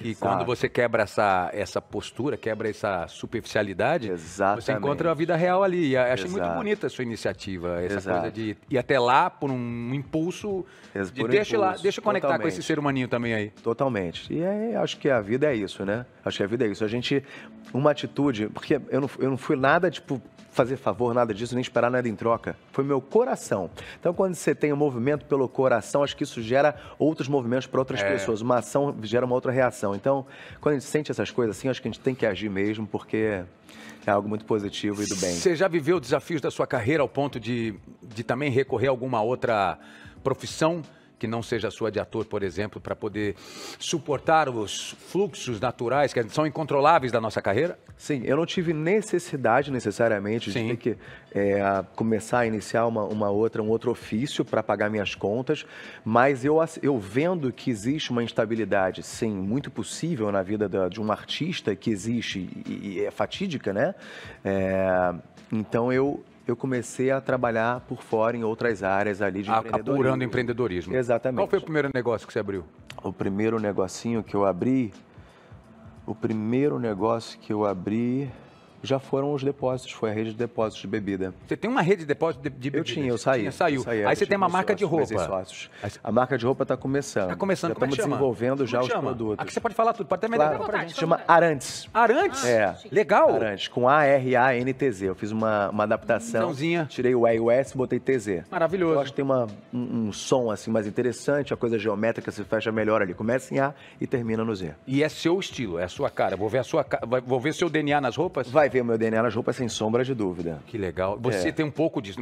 E Exato. quando você quebra essa, essa postura, quebra essa superficialidade, Exatamente. você encontra a vida real ali. E achei Exato. muito bonita a sua iniciativa, essa Exato. coisa de ir até lá por um impulso. Ex de, deixa, impulso. Lá, deixa conectar com esse ser humaninho também aí. Totalmente. E acho que a vida é isso, né? Acho que a vida é isso. A gente, uma atitude, porque eu não, eu não fui nada, tipo, fazer favor, nada disso, nem esperar nada em troca. Foi meu coração. Então, quando você tem um movimento pelo coração, acho que isso gera outros movimentos para outras é. pessoas. Uma ação gera uma outra reação. Então, quando a gente sente essas coisas assim, acho que a gente tem que agir mesmo, porque é algo muito positivo e do bem. Você já viveu desafios da sua carreira ao ponto de, de também recorrer a alguma outra profissão? que não seja sua de ator, por exemplo, para poder suportar os fluxos naturais que são incontroláveis da nossa carreira? Sim, eu não tive necessidade necessariamente Sim. de ter que é, começar a iniciar uma, uma outra, um outro ofício para pagar minhas contas, mas eu, eu vendo que existe uma instabilidade, sim, muito possível na vida da, de um artista que existe e, e é fatídica, né? É, então eu eu comecei a trabalhar por fora em outras áreas ali de ah, empreendedorismo. Apurando empreendedorismo. Exatamente. Qual foi o primeiro negócio que você abriu? O primeiro negocinho que eu abri, o primeiro negócio que eu abri já foram os depósitos, foi a rede de depósitos de bebida. Você tem uma rede de depósito de, bebida? Eu tinha, eu saí. Tinha, saiu. Eu saí, Aí você tipo tem uma marca sócios, de roupa. Sócios. A marca de roupa está começando. Está começando, já como é estamos desenvolvendo como já chama? os produtos. Aqui ah, você pode falar tudo, pode até melhorar claro. pra gente. Chama Arantes. Arantes? é. Legal. Arantes, com A-R-A-N-T-Z. Eu fiz uma, uma adaptação. Mãozinha. Tirei o E e o S botei T Z Maravilhoso. Eu acho que tem uma, um, um, som assim mais interessante, a coisa geométrica se fecha melhor ali. Começa em A e termina no Z. E é seu estilo, é a sua cara. Vou ver a sua Vou ver seu DNA nas roupas? Vai ver ver o meu DNA nas roupas sem sombra de dúvida. Que legal. Você é. tem um pouco disso.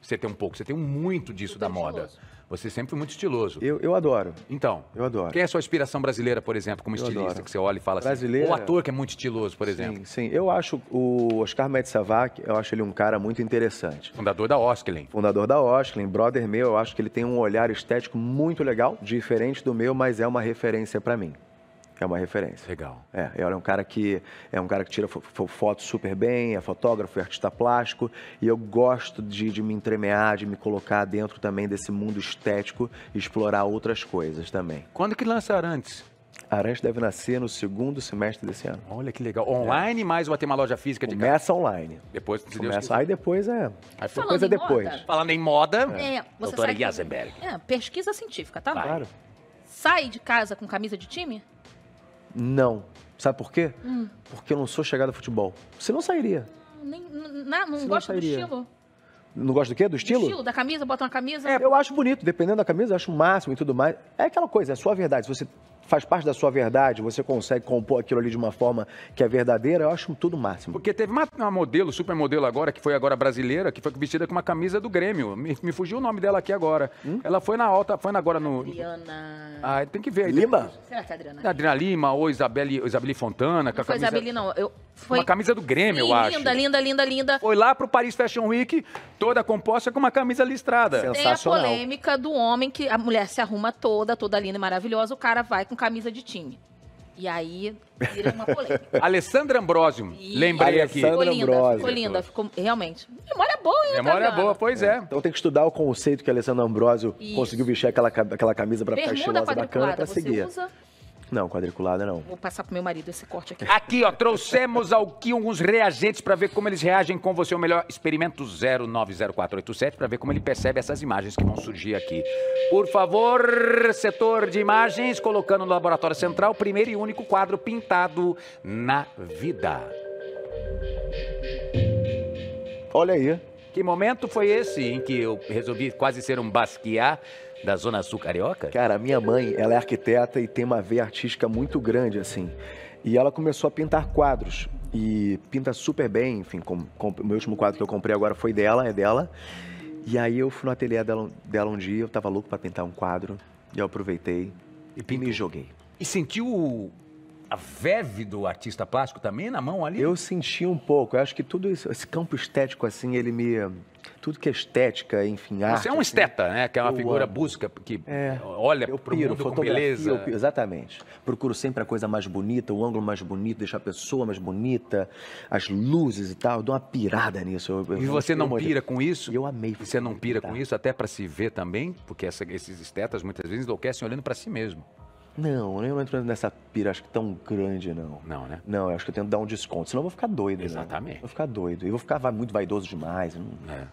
Você tem um pouco, você tem muito disso da estiloso. moda. Você é sempre foi muito estiloso. Eu, eu adoro. Então. Eu adoro. Quem é a sua inspiração brasileira, por exemplo, como estilista? Que você olha e fala assim. O Ou ator que é muito estiloso, por exemplo. Sim, sim. Eu acho o Oscar Metzavac, eu acho ele um cara muito interessante. Fundador da Osklin. Fundador da Osklin, brother meu. Eu acho que ele tem um olhar estético muito legal, diferente do meu, mas é uma referência para mim é uma referência. Legal. É, ele é um cara que é um cara que tira fotos super bem, é fotógrafo, é artista plástico, e eu gosto de, de me entremear, de me colocar dentro também desse mundo estético e explorar outras coisas também. Quando que lança Arantes? Arantes deve nascer no segundo semestre desse ano. Olha que legal. Online, é. mas vai uma loja física de Começa casa. online. Depois, se Começa, Deus aí depois é. Aí depois é depois. Moda, Falando em moda, é. É, doutora Yasenberg. É, pesquisa científica, tá? Claro. Sai de casa com camisa de time? Não. Sabe por quê? Hum. Porque eu não sou chegada a futebol. Você não sairia. Nem, não gosta do estilo? Não gosta do quê? Do estilo? Do estilo, da camisa, bota uma camisa. É, eu acho bonito, dependendo da camisa, eu acho o máximo e tudo mais. É aquela coisa, é a sua verdade. Se você faz parte da sua verdade, você consegue compor aquilo ali de uma forma que é verdadeira, eu acho tudo máximo. Porque teve uma, uma modelo, supermodelo agora, que foi agora brasileira, que foi vestida com uma camisa do Grêmio. Me, me fugiu o nome dela aqui agora. Hum? Ela foi na alta, foi agora no. Adriana. Ah, tem que ver. Lima? Será que é Adriana? É Adriana Lima ou Isabelle, Isabelle Fontana. Não com a foi camisa... Isabelle, não. Eu, foi... Uma camisa do Grêmio, Sim, eu acho. Linda, linda, linda, linda. Foi lá pro Paris Fashion Week, toda composta com uma camisa listrada. Sensacional. Tem a polêmica do homem que a mulher se arruma toda, toda linda e maravilhosa, o cara vai com camisa de time. E aí vira uma polêmica. Alessandra Ambrosio, lembrei aqui. Ficou linda, Ambrosio. ficou linda, ficou realmente. Memória boa, hein, Memória Taviano? boa, pois é. é. Então tem que estudar o conceito que a Alessandra Ambrosio conseguiu vestir aquela, aquela camisa para ficar estilosa, bacana, para seguir. Usa, não, quadriculada não. Vou passar pro meu marido esse corte aqui. Aqui, ó, trouxemos aqui alguns reagentes para ver como eles reagem com você, ou melhor, experimento 090487 para ver como ele percebe essas imagens que vão surgir aqui. Por favor, setor de imagens, colocando no laboratório central, o primeiro e único quadro pintado na vida. Olha aí. Que momento foi esse em que eu resolvi quase ser um basquiat? da Zona Sul Carioca? Cara, minha mãe, ela é arquiteta e tem uma veia artística muito grande, assim. E ela começou a pintar quadros. E pinta super bem, enfim, com, com, o meu último quadro que eu comprei agora foi dela, é dela. E aí eu fui no ateliê dela, dela um dia, eu tava louco para pintar um quadro, e eu aproveitei e, e me joguei. E sentiu a verve do artista plástico também na mão ali? Eu senti um pouco. Eu acho que tudo isso, esse campo estético, assim, ele me. Tudo que é estética, enfim, arte. Você é um assim, esteta, assim, né? Que é uma figura amo. busca, que é, olha para o mundo com beleza. Piro, exatamente. Procuro sempre a coisa mais bonita, o ângulo mais bonito, deixar a pessoa mais bonita, as luzes e tal. Eu dou uma pirada nisso. eu e você não pira muito. com isso? Eu amei. Você não pira com isso, até para se ver também? Porque essa, esses estetas muitas vezes enlouquecem olhando para si mesmo. Não, eu não entro nessa pira, acho que tão grande, não. Não, né? Não, eu acho que eu que dar um desconto, senão eu vou ficar doido. Né? Exatamente. Né? Vou ficar doido. E vou ficar muito vaidoso demais. Não... É.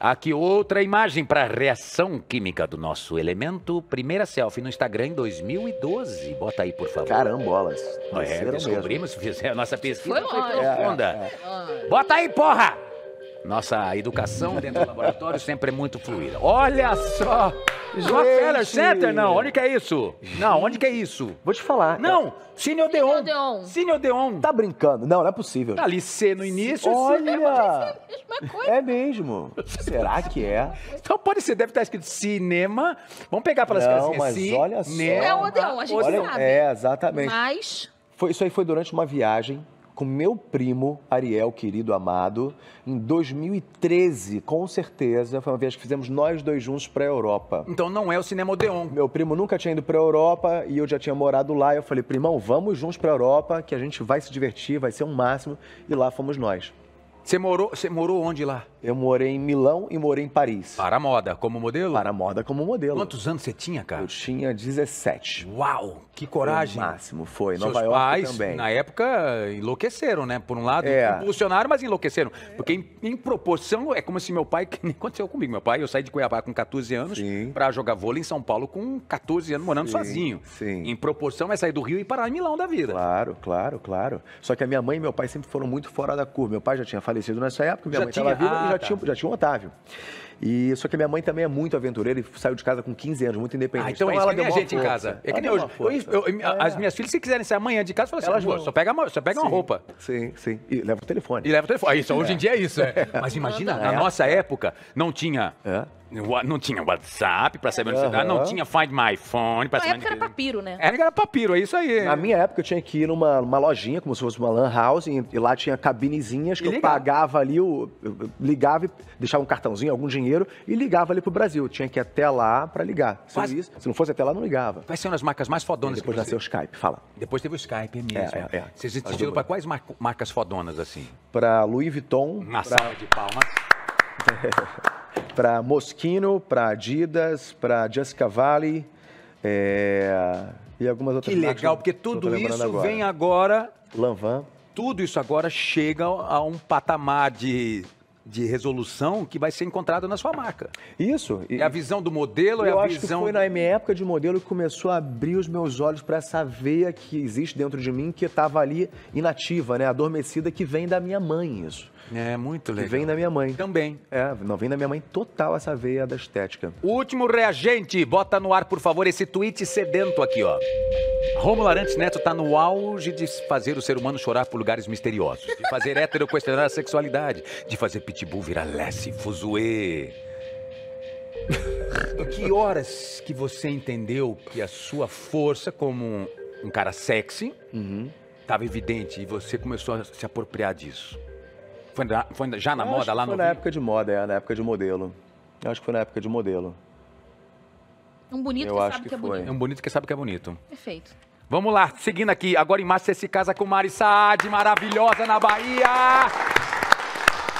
Aqui outra imagem para reação química do nosso elemento. Primeira selfie no Instagram em 2012. Bota aí, por favor. Carambolas. É, descobrimos, fizemos a nossa pesquisa. Foi, foi profunda. É, é, Bota aí, porra! Nossa educação dentro do laboratório sempre é muito fluida. Olha só! Rockefeller Center, é não. Onde que é isso? Não, onde que é isso? Vou te falar. Não, Cine Odeon. Cine Odeon. Cine Odeon. Tá brincando? Não, não é possível. Tá ali C no início. Olha! É, é, é mesmo. Será que é? Então pode ser, deve estar escrito cinema. Vamos pegar pelas casinhas. Não, mas olha só. É o Odeon, a gente sabe. É, exatamente. Mas... Foi, isso aí foi durante uma viagem com meu primo Ariel, querido amado, em 2013, com certeza. Foi uma vez que fizemos nós dois juntos para a Europa. Então não é o Cinema Odeon. Meu primo nunca tinha ido para a Europa e eu já tinha morado lá. Eu falei, primão, vamos juntos para a Europa, que a gente vai se divertir, vai ser um máximo. E lá fomos nós. Você morou, você morou onde lá? Eu morei em Milão e morei em Paris. Para a moda, como modelo? Para a moda, como modelo. Quantos anos você tinha, cara? Eu tinha 17. Uau, que coragem. Foi o máximo, foi. Seus Nova York pais, também. na época, enlouqueceram, né? Por um lado, é. impulsionaram, mas enlouqueceram. Porque em, em proporção, é como se meu pai, que nem aconteceu comigo, meu pai, eu saí de Cuiabá com 14 anos para jogar vôlei em São Paulo com 14 anos, morando sim, sozinho. Sim. Em proporção, é sair do Rio e parar em Milão da vida. Claro, claro, claro. Só que a minha mãe e meu pai sempre foram muito fora da curva. Meu pai já tinha falecido nessa época, minha já mãe estava viva ah, e já, ah, tá. tinha, já tinha o Otávio. E só que minha mãe também é muito aventureira e saiu de casa com 15 anos, muito independente. Ah, então, então é ela deu a gente força. em casa. É que nem hoje. Eu, eu, eu, é. As minhas filhas, se quiserem sair amanhã de casa, falam assim, Elas vão... só pega, só pega sim, uma roupa. Sim, sim. E leva o telefone. E leva o telefone. Ah, isso, é. hoje em é. dia é isso. É. é. Mas imagina, na nossa época, não tinha... Não tinha WhatsApp para saber onde você tá, não tinha Find My Phone. Pra na época era papiro, tá. né? Era, era papiro, é isso aí. Na minha época eu tinha que ir numa, numa lojinha, como se fosse uma lan house, e, lá tinha cabinezinhas que e eu pagava ali, eu, eu ligava e deixava um cartãozinho, algum dinheiro Janeiro e ligava ali pro Brasil. Tinha que ir até lá para ligar. Se, Quase... se, não fosse até lá, não ligava. Quais são as marcas mais fodonas? E depois nasceu você... o Skype, fala. Depois teve o Skype, é mesmo. É, é, é. Vocês existiram para quais marcas fodonas, assim? Para Louis Vuitton. Uma pra... salva de palmas. para Moschino, para Adidas, para Jessica Vale é... e algumas outras Que legal, porque tudo isso agora. vem agora... Lanvin. Tudo isso agora chega a um patamar de de resolução que vai ser encontrado na sua marca. Isso. É a visão do modelo, é a acho visão... Que foi na minha época de modelo que começou a abrir os meus olhos para essa veia que existe dentro de mim, que estava ali inativa, né? adormecida, que vem da minha mãe isso. É, muito legal. Que vem da minha mãe. Também. É, não vem da minha mãe total essa veia da estética. Último reagente. Bota no ar, por favor, esse tweet sedento aqui, ó. Romulo Arantes Neto está no auge de fazer o ser humano chorar por lugares misteriosos, de fazer hétero questionar a sexualidade, de fazer pitbull virar Lessie, Fuzue. Então, que horas que você entendeu que a sua força como um cara sexy estava uhum. evidente e você começou a se apropriar disso? Foi, na, foi já na eu moda lá no. Foi na época de moda, é, na época de modelo. Eu acho que foi na época de modelo. Um bonito eu que sabe que, que é foi. bonito. Um bonito que sabe que é bonito. Perfeito. Vamos lá, seguindo aqui. Agora em março você se casa com Mari Saad, maravilhosa na Bahia.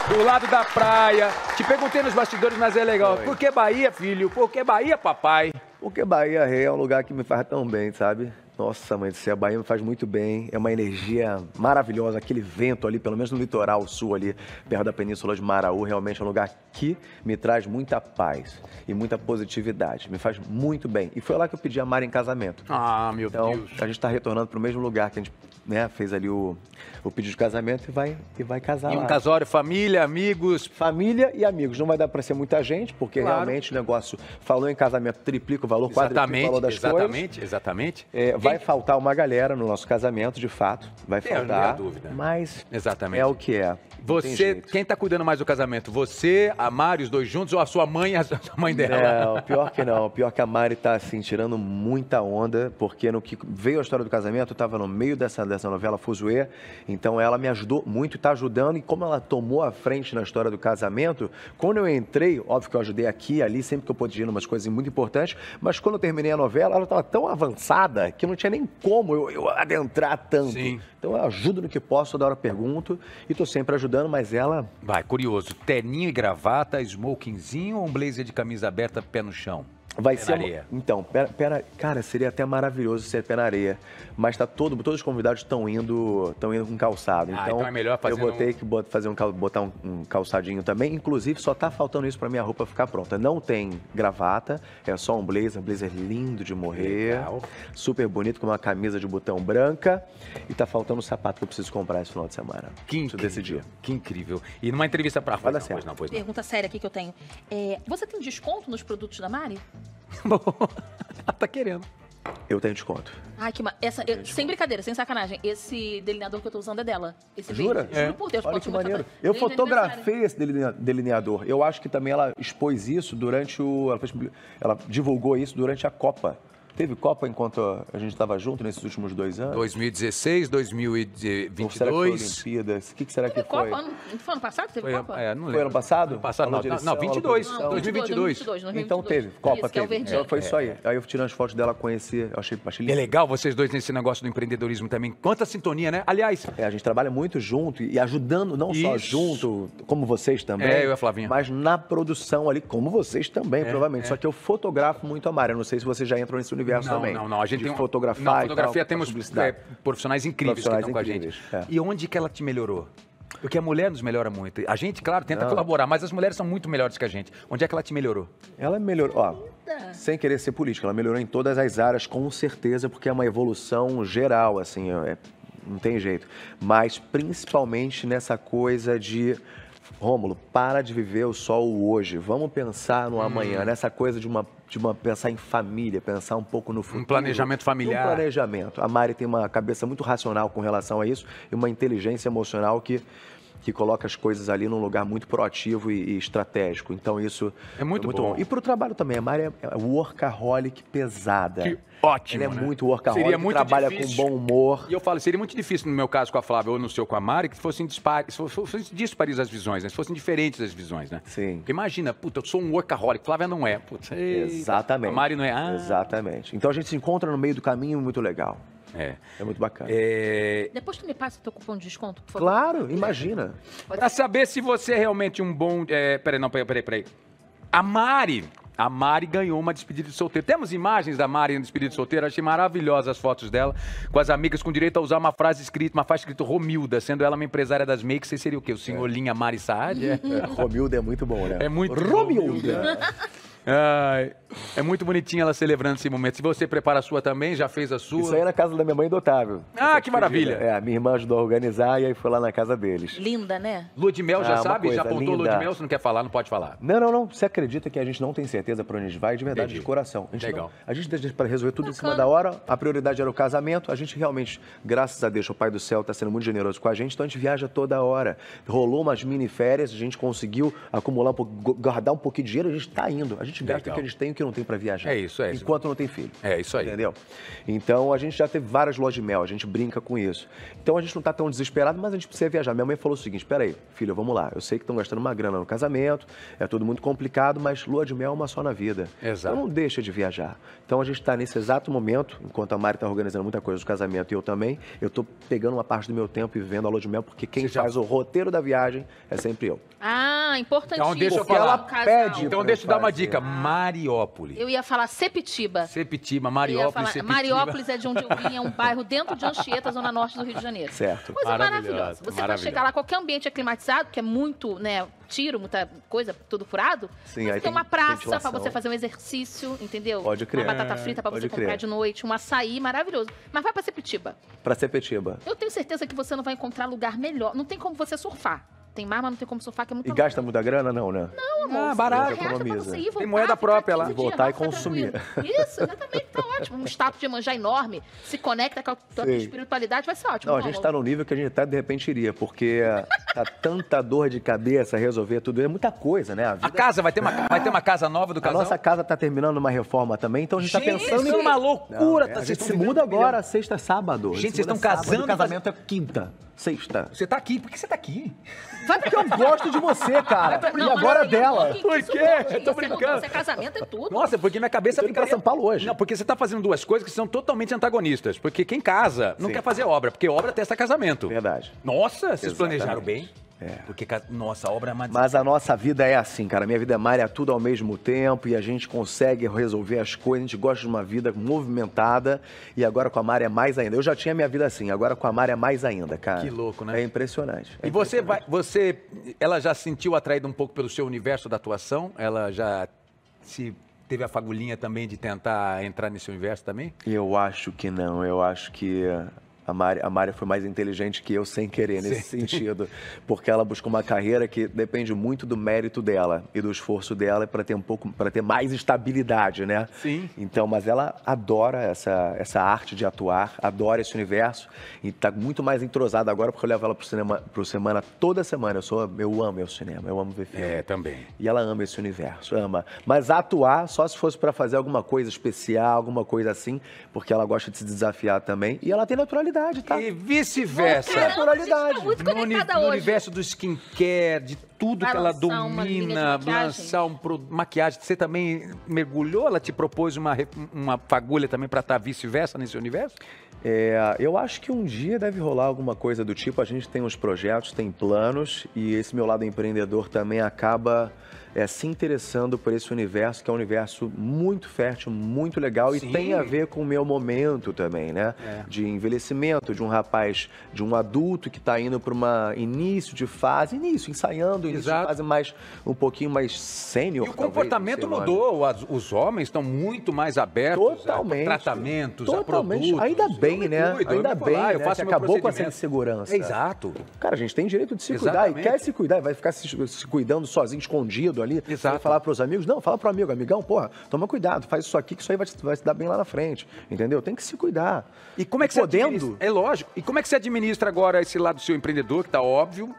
Do lado da praia. Te perguntei nos bastidores, mas é legal. Foi. Por que Bahia, filho? Por que Bahia, papai? Porque Bahia Rei é um lugar que me faz tão bem, sabe? Nossa, mãe do a Bahia me faz muito bem. É uma energia maravilhosa. Aquele vento ali, pelo menos no litoral sul ali, perto da Península de Maraú, realmente é um lugar que me traz muita paz e muita positividade. Me faz muito bem. E foi lá que eu pedi a Mara em casamento. Ah, meu então, Deus. Então, a gente está retornando para o mesmo lugar que a gente né, fez ali o, o pedido de casamento e vai, e vai casar e um lá. casório, família, amigos. Família e amigos. Não vai dar para ser muita gente, porque claro. realmente o negócio falou em casamento, triplica o valor, quase o valor das exatamente, coisas. Exatamente, exatamente. É, vai faltar uma galera no nosso casamento, de fato. Vai Tem, faltar. Não dúvida. Mas Exatamente. é o que é. Você, quem está cuidando mais do casamento? Você, a Mari, os dois juntos, ou a sua mãe e a mãe dela? Não, pior que não. Pior que a Mari está assim, tirando muita onda, porque no que veio a história do casamento, eu estava no meio dessa, dessa novela Fuzue, então ela me ajudou muito, está ajudando, e como ela tomou a frente na história do casamento, quando eu entrei, óbvio que eu ajudei aqui ali, sempre que eu podia, umas coisas muito importantes, mas quando eu terminei a novela, ela estava tão avançada que não não tinha nem como eu, eu adentrar tanto. Sim. Então eu ajudo no que posso, toda hora pergunto e tô sempre ajudando, mas ela. Vai, curioso. Terninho e gravata, smokingzinho ou um blazer de camisa aberta, pé no chão? Vai ser. Areia. Então, pera, pera, cara, seria até maravilhoso ser pé na areia. Mas tá todo, todos os convidados estão indo, estão indo com calçado. Ah, então, ah, então é melhor fazer eu botei um... que fazer um botar um, um, calçadinho também. Inclusive, só tá faltando isso para minha roupa ficar pronta. Não tem gravata, é só um blazer, blazer lindo de morrer. Legal. Super bonito com uma camisa de botão branca e tá faltando um sapato que eu preciso comprar esse final de semana. Que incrível. decidir. Que incrível. E numa entrevista para Vai dar Não, pois não. Pergunta séria aqui que eu tenho. É, você tem desconto nos produtos da Mari? Ela tá querendo. Eu tenho desconto. Ai, que ma... Essa, eu- sem brincadeira, sem sacanagem. Esse delineador que eu tô usando é dela. Esse Jura? Juro é. por Deus, Olha que maneiro. Eu fotografei esse delineador. Eu acho que também ela expôs isso durante o. Ela, fez- ela divulgou isso durante a Copa. Teve Copa enquanto a gente estava junto nesses últimos dois anos? 2016, 2022. será que foi Olimpíadas? O que, que será teve que foi? Copa, ano, foi ano passado? Teve foi, Copa? É, não Foi ano passado? Ano passado, não, não, 22, 2022. 2022. Então teve, Copa isso, é teve. então é foi é. isso aí. Aí eu tirei as fotos dela, conheci, achei, achei é lindo. É legal vocês dois nesse negócio do empreendedorismo também. Quanta sintonia, né? Aliás... É, a gente trabalha muito junto e ajudando, não isso. só junto, como vocês também. É, eu e a Flavinha. Mas na produção ali, como vocês também, é, provavelmente. Só que eu fotografo muito a Mari. Eu não sei se você já entrou nesse universo universo não, também. Não, não, a gente de tem fotografar. Na fotografia tal, temos é, profissionais incríveis profissionais que estão incríveis, com a gente. É. E onde que ela te melhorou? Porque a mulher nos melhora muito. A gente, claro, tenta não. Ah. colaborar, mas as mulheres são muito melhores que a gente. Onde é que ela te melhorou? Ela melhorou, ó, é. sem querer ser política, ela melhorou em todas as áreas, com certeza, porque é uma evolução geral, assim, é, não tem jeito. Mas principalmente nessa coisa de Rômulo, para de viver só o hoje. Vamos pensar no hum. amanhã, nessa coisa de uma, de uma pensar em família, pensar um pouco no futuro. Um planejamento familiar. Um planejamento. A Mari tem uma cabeça muito racional com relação a isso e uma inteligência emocional que que coloca as coisas ali num lugar muito proativo e, e estratégico. Então isso é muito, é muito bom. bom. E para o trabalho também, a Mari é, é workaholic pesada. Que ótimo. Ele é né? muito workaholic, seria muito trabalha difícil. com bom humor. E eu falo, seria muito difícil no meu caso com a Flávia ou no seu com a Mari que fossem dispares, fossem dispares as visões, né? Se fossem diferentes as visões, né? Sim. Porque imagina, puta, eu sou um workaholic, Flávia não é. Puta, Exatamente. A Mari não é. Ah. Exatamente. Então a gente se encontra no meio do caminho muito legal. É. É muito bacana. É... Depois tu me passa o teu cupom de desconto, por favor. Claro, imagina. Pra saber se você é realmente um bom. É... Peraí, não, peraí, peraí, peraí. A Mari. A Mari ganhou uma despedida de solteiro. Temos imagens da Mari na despedida de solteiro. Achei maravilhosas as fotos dela com as amigas com direito a usar uma frase escrita, uma faixa escrita Romilda, sendo ela uma empresária das makes. Você seria o quê? O senhorinha Mari Saad? É. Romilda é muito bom, né? É muito. Romilda! Romilda. Ai. É muito bonitinha ela celebrando esse momento. Se você prepara a sua também, já fez a sua. Isso aí é na casa da minha mãe e do Otávio. Ah, que maravilha. É, a minha irmã ajudou a organizar e aí foi lá na casa deles. Linda, né? Lua de mel, já ah, sabe? Já apontou lua de mel? Você não quer falar, não pode falar. Não, não, não. Você acredita que a gente não tem certeza para onde a gente vai de verdade, Entendi. de coração. A gente Legal. Não, a gente deixa para resolver tudo Bacana. em cima da hora. A prioridade era o casamento. A gente realmente, graças a Deus, o Pai do Céu está sendo muito generoso com a gente, então a gente viaja toda hora. Rolou umas mini férias, a gente conseguiu acumular, guardar um pouquinho de dinheiro, a gente está indo. A gente gasta o que a gente tem, o que não tem para viajar. É isso, é isso. Enquanto não tem filho. É isso aí. Entendeu? Então a gente já teve várias lojas de mel, a gente brinca com isso. Então a gente não tá tão desesperado, mas a gente precisa viajar. Minha mãe falou o seguinte: espera aí filho, vamos lá. Eu sei que estão gastando uma grana no casamento, é tudo muito complicado, mas lua de mel é uma só na vida. Exato. Então não deixa de viajar. Então a gente está nesse exato momento, enquanto a Mari está organizando muita coisa do casamento e eu também, eu estou pegando uma parte do meu tempo e vendo a lua de mel, porque quem faz o roteiro da viagem é sempre eu. Ah, importantíssimo. Então deixa eu falar. Ela pede então deixa eu dar uma dica. Mariópolis. Mariópolis. Eu ia falar Sepitiba. Sepitiba, Mariópolis, falar, Sepitiba. Mariópolis é de onde eu vim, é um bairro dentro de Anchieta, zona norte do Rio de Janeiro. Certo. Coisa maravilhosa. Você pode chegar lá, qualquer ambiente é climatizado, que é muito, né, tiro, muita coisa, tudo furado. Sim, aí tem, tem uma praça para você fazer um exercício, entendeu? Pode crer. Uma batata frita para você crer. comprar de noite, um açaí maravilhoso. Mas vai para Sepetiba. Para Sepetiba. Eu tenho certeza que você não vai encontrar lugar melhor. Não tem como você surfar. Tem mar, mas não tem como surfar, que é muito E gasta muita grana, não, né? Não, amor. Ah, barato. economiza. voltar, tem moeda própria lá. Voltar e consumir. Isso, exatamente. Tá ótimo. Um status de manjar enorme, se conecta com a tua Sim. espiritualidade, vai ser ótimo. Não, a gente está no nível que a gente tá, de repente, iria, porque eh, tá tanta dor de cabeça resolver tudo. É muita coisa, né? A, vida... a casa, vai ter, uma, vai ter uma casa nova do casal? A nossa casa tá terminando uma reforma também, então a gente, tá gente tá pensando em... É uma loucura. Não, tá, é, a gente se muda agora, sexta, sábado. Gente, vocês estão casando? O casamento é quinta. Sexta. Você tá aqui. Por que você tá aqui? Sabe porque eu gosto de você, cara. É não, e agora dela. Por quê? Eu tô brincando. Você é casamento é tudo. Nossa, porque minha cabeça vai ficaria... pra São Paulo hoje. Não, porque você tá fazendo duas coisas que são totalmente antagonistas. Porque quem casa não Sim. quer fazer obra, porque obra testa casamento. Verdade. Nossa, vocês Exatamente. planejaram bem. É. Porque, nossa, obra é mais... Mas a nossa vida é assim, cara. Minha vida é malha tudo ao mesmo tempo e a gente consegue resolver as coisas. A gente gosta de uma vida movimentada e agora com a Mária é mais ainda. Eu já tinha minha vida assim, agora com a Mária é mais ainda, cara. Que louco, né? É impressionante. É e impressionante. você vai, você, ela já se sentiu atraída um pouco pelo seu universo da atuação? Ela já se teve a fagulhinha também de tentar entrar nesse universo também? Eu acho que não. Eu acho que a Mária a foi mais inteligente que eu sem querer nesse Sim. sentido, porque ela buscou uma carreira que depende muito do mérito dela e do esforço dela para ter um pouco, para ter mais estabilidade, né? Sim. Então, mas ela adora essa, essa arte de atuar, adora esse universo e está muito mais entrosada agora porque eu levo ela pro cinema, pro semana toda semana. Eu sou, eu amo o cinema, eu amo ver filme. É, também. E ela ama esse universo, ama. Mas atuar só se fosse para fazer alguma coisa especial, alguma coisa assim, porque ela gosta de se desafiar também e ela tem naturalidade naturalidade, tá? E vice-versa. Naturalidade. Tá no, no universo do skincare, de tudo Vai que ela domina, lançar um maquiagem. Você também mergulhou? Ela te propôs uma, uma fagulha também para estar tá vice-versa nesse universo? É, eu acho que um dia deve rolar alguma coisa do tipo. A gente tem uns projetos, tem planos e esse meu lado empreendedor também acaba é, se interessando por esse universo, que é um universo muito fértil, muito legal Sim. e tem a ver com o meu momento também, né? É. De envelhecimento, de um rapaz, de um adulto que está indo para uma início de fase, início, ensaiando, início Exato. de fase mais, um pouquinho mais sênior. E o talvez, comportamento assim, mudou, as, os homens estão muito mais abertos Totalmente. a tratamentos, Totalmente. a produtos. Ainda bem, né? Cuido, Ainda bem, falar, ah, né? Eu faço que acabou com essa insegurança. Exato. Cara, a gente tem direito de se Exatamente. cuidar e quer se cuidar, vai ficar se, se cuidando sozinho, escondido, ali. Exato. Falar para os amigos, não, fala para o amigo, amigão, porra, toma cuidado, faz isso aqui que isso aí vai te, vai dar bem lá na frente, entendeu? Tem que se cuidar. E como é que Podendo... você É lógico. E como é que você administra agora esse lado do seu empreendedor, que está óbvio,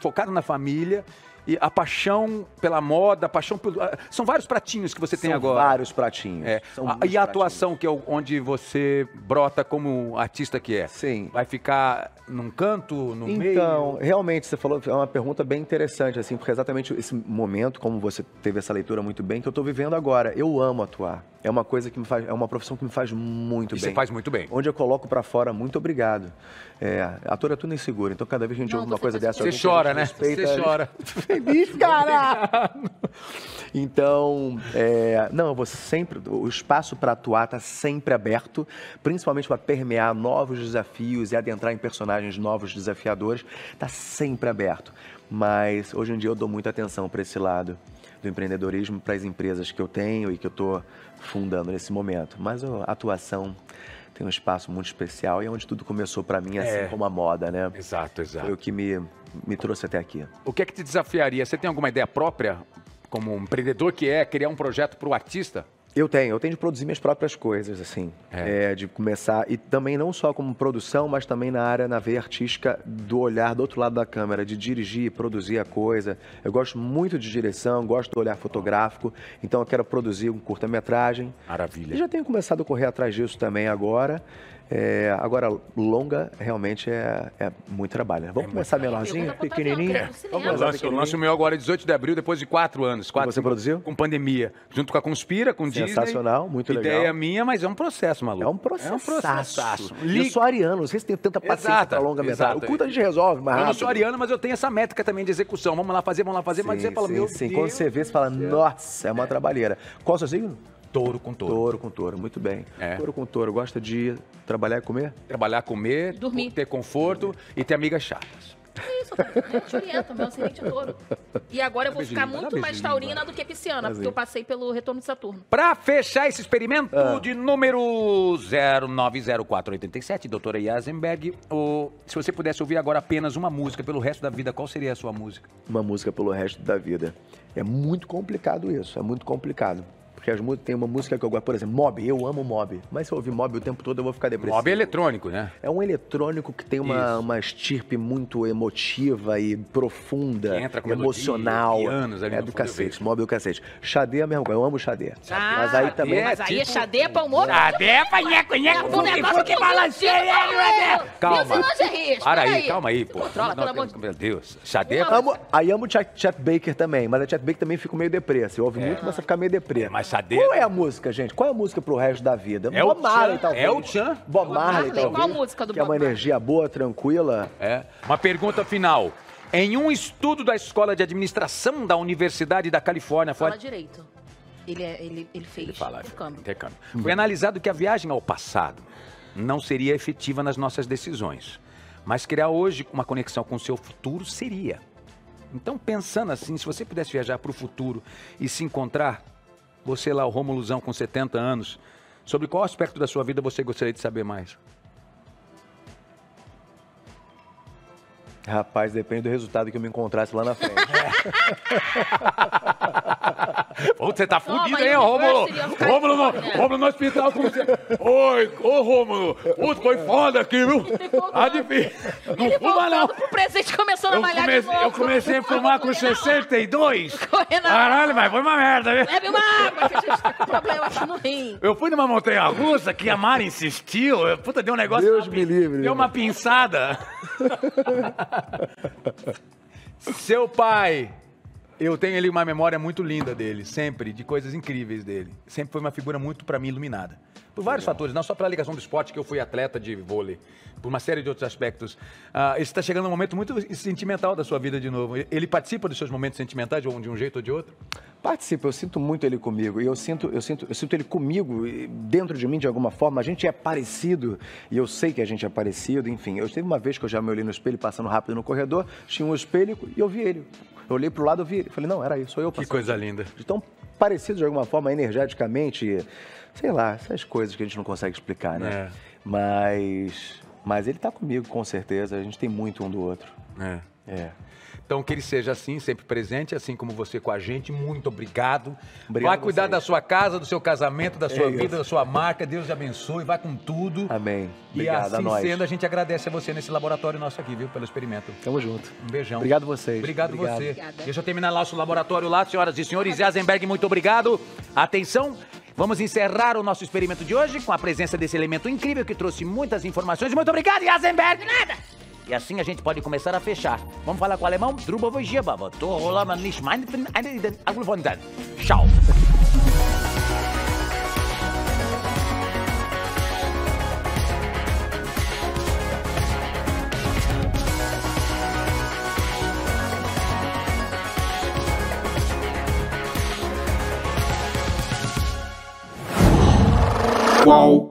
focado na família, e a paixão pela moda, a paixão pelo. Ah, são vários pratinhos que você São tem agora. Vários pratinhos. É. São a, e a atuação, que é onde você brota como artista que é. Sim. Vai ficar num canto, no então, meio? Então, realmente, você falou, é uma pergunta bem interessante, assim, porque é exatamente esse momento, como você teve essa leitura muito bem, que eu estou vivendo agora. Eu amo atuar. É uma coisa que me faz, é uma profissão que me faz muito e bem. Você faz muito bem. Onde eu coloco para fora, muito obrigado. É, ator é tudo inseguro, então cada vez que a gente não, ouve uma coisa dessa... Assim. Você chora, né? você né? chora. Feliz, cara! então, é, não, eu vou sempre... O espaço para atuar está sempre aberto, principalmente para permear novos desafios e adentrar em personagens novos desafiadores, está sempre aberto. Mas hoje em dia eu dou muita atenção para esse lado do empreendedorismo, para as empresas que eu tenho e que eu estou fundando nesse momento. Mas a atuação tem um espaço muito especial e é onde tudo começou para mim, assim é. como a moda, né? Exato, exato. Foi o que me, me trouxe até aqui. O que é que te desafiaria? Você tem alguma ideia própria, como um empreendedor que é, criar um projeto para o artista? Eu tenho, eu tenho de produzir minhas próprias coisas, assim. É. É, de começar, e também não só como produção, mas também na área, na veia artística, do olhar do outro lado da câmera, de dirigir, produzir a coisa. Eu gosto muito de direção, gosto do olhar fotográfico, então eu quero produzir um curta-metragem. Maravilha. E já tenho começado a correr atrás disso também agora. É, agora, longa realmente é, é muito trabalho. Né? Vamos é começar menorzinha, pequenininha? É vamos começar pequenininha. Eu lanço o meu agora 18 de abril, depois de quatro anos. Quatro, você produziu? Com pandemia. Junto com a Conspira, com Disney. Sensacional, muito Ideia legal. Ideia minha, mas é um processo, maluco. É um processo. É um processo. E eu sou ariano, não sei se tem tanta paciência exato, pra longa metragem. O culto a gente resolve, mas. Eu não sou ariano, mas eu tenho essa métrica também de execução. Vamos lá fazer, vamos lá fazer, sim, mas você fala, sim, meu sim. Deus. Quando você vê, você fala, nossa, é uma trabalheira. Qual o seu signo? Touro com touro. Touro com touro, muito bem. É. Touro com touro, gosta de trabalhar e comer? Trabalhar, comer, Dormir. ter conforto Dormir. e ter amigas chatas. É isso, é, meu é touro. E agora eu vou ficar muito mais taurina do que pisciana, porque eu passei pelo retorno de Saturno. Pra fechar esse experimento ah. de número 090487, doutora Yasenberg, o, se você pudesse ouvir agora apenas uma música pelo resto da vida, qual seria a sua música? Uma música pelo resto da vida. É muito complicado isso, é muito complicado. Porque as músicas, tem uma música que eu gosto, por exemplo, Mob, eu amo Mob. Mas se eu ouvir Mob o tempo todo, eu vou ficar depressivo. Mob é eletrônico, né? É um eletrônico que tem uma, uma estirpe muito emotiva e profunda, que entra com emocional. Melodia, anos ali é do cacete, Mob é o cacete. Xadê é a mesma coisa, eu amo Xadê. Ah, mas aí xadê, também... Mas aí tipo, é Xadê é pão tipo é morto. Xadê é panheco, nheco, um é negócio que balanceia assim, ele, né? Calma. Para aí, calma aí, pô. Controla, pelo amor de Meu Deus. Xadê é... Aí amo o Chet Baker também, mas a Chet Baker também fica meio depressa. Eu ouvi é. muito, mas você fica meio depressa cadeira. Qual é a música, gente? Qual é a música pro resto da vida? É o Marley, talvez. É o Chan. Bob Marley, talvez. Qual a música do Que é uma energia boa, tranquila. É. Uma pergunta final. Em um estudo da Escola de Administração da Universidade da Califórnia... Fala foi... direito. Ele, é, ele, ele fez ele fala, intercâmbio. intercâmbio. Foi analisado que a viagem ao passado não seria efetiva nas nossas decisões. Mas criar hoje uma conexão com o seu futuro seria. Então, pensando assim, se você pudesse viajar para o futuro e se encontrar você lá, o Romuluzão, com 70 anos, sobre qual aspecto da sua vida você gostaria de saber mais? Rapaz, depende do resultado que eu me encontrasse lá na frente. Você tá fudido, hein, Rômulo? Rômulo no, né? Rômulo no hospital com você. Oi, ô Rômulo. Putz, foi foda aqui, viu? Adivinha. Ah, não fuma, não. O presente começou na a malhar Eu comecei a fumar com 62. Caralho, mas foi uma merda, viu? Leve uma água, que a gente tá com problema aqui no rim. Eu fui numa montanha russa que a Mara insistiu. Puta, deu um negócio. Deus me livre. Deu uma pinçada. Seu pai eu tenho ele uma memória muito linda dele, sempre, de coisas incríveis dele. Sempre foi uma figura muito, para mim, iluminada. Por vários Legal. fatores, não só pela ligação do esporte, que eu fui atleta de vôlei, por uma série de outros aspectos. Uh, ah, está chegando um momento muito sentimental da sua vida de novo. Ele participa dos seus momentos sentimentais, de um jeito ou de outro? participo, eu sinto muito ele comigo. E eu sinto, eu sinto, eu sinto ele comigo dentro de mim de alguma forma. A gente é parecido e eu sei que a gente é parecido. Enfim, eu teve uma vez que eu já me olhei no espelho passando rápido no corredor, tinha um espelho e eu vi ele. Eu olhei pro lado, eu vi ele. Falei, não, era isso, sou eu. Passando. Que coisa linda. Então parecido de alguma forma energeticamente, sei lá, essas coisas que a gente não consegue explicar, né? É. Mas, mas ele tá comigo com certeza. A gente tem muito um do outro. É. É. Então, que ele seja assim, sempre presente, assim como você com a gente. Muito obrigado. obrigado Vai cuidar da sua casa, do seu casamento, da é sua é vida, da sua marca. Deus te abençoe. Vai com tudo. Amém. Obrigado, e assim a nós. sendo, a gente agradece a você nesse laboratório nosso aqui, viu, pelo experimento. Tamo junto. Um beijão. Obrigado vocês. Obrigado, obrigado. você. Obrigada. Deixa eu terminar lá o laboratório lá, senhoras e senhores. Jazenberg, muito obrigado. Atenção. Vamos encerrar o nosso experimento de hoje com a presença desse elemento incrível que trouxe muitas informações. Muito obrigado, De Nada! E assim a gente pode começar a fechar. Vamos falar com o alemão? Druba vojeba. Tô rolando nicht mein ainda eine den Angelfonten. Tchau. Qual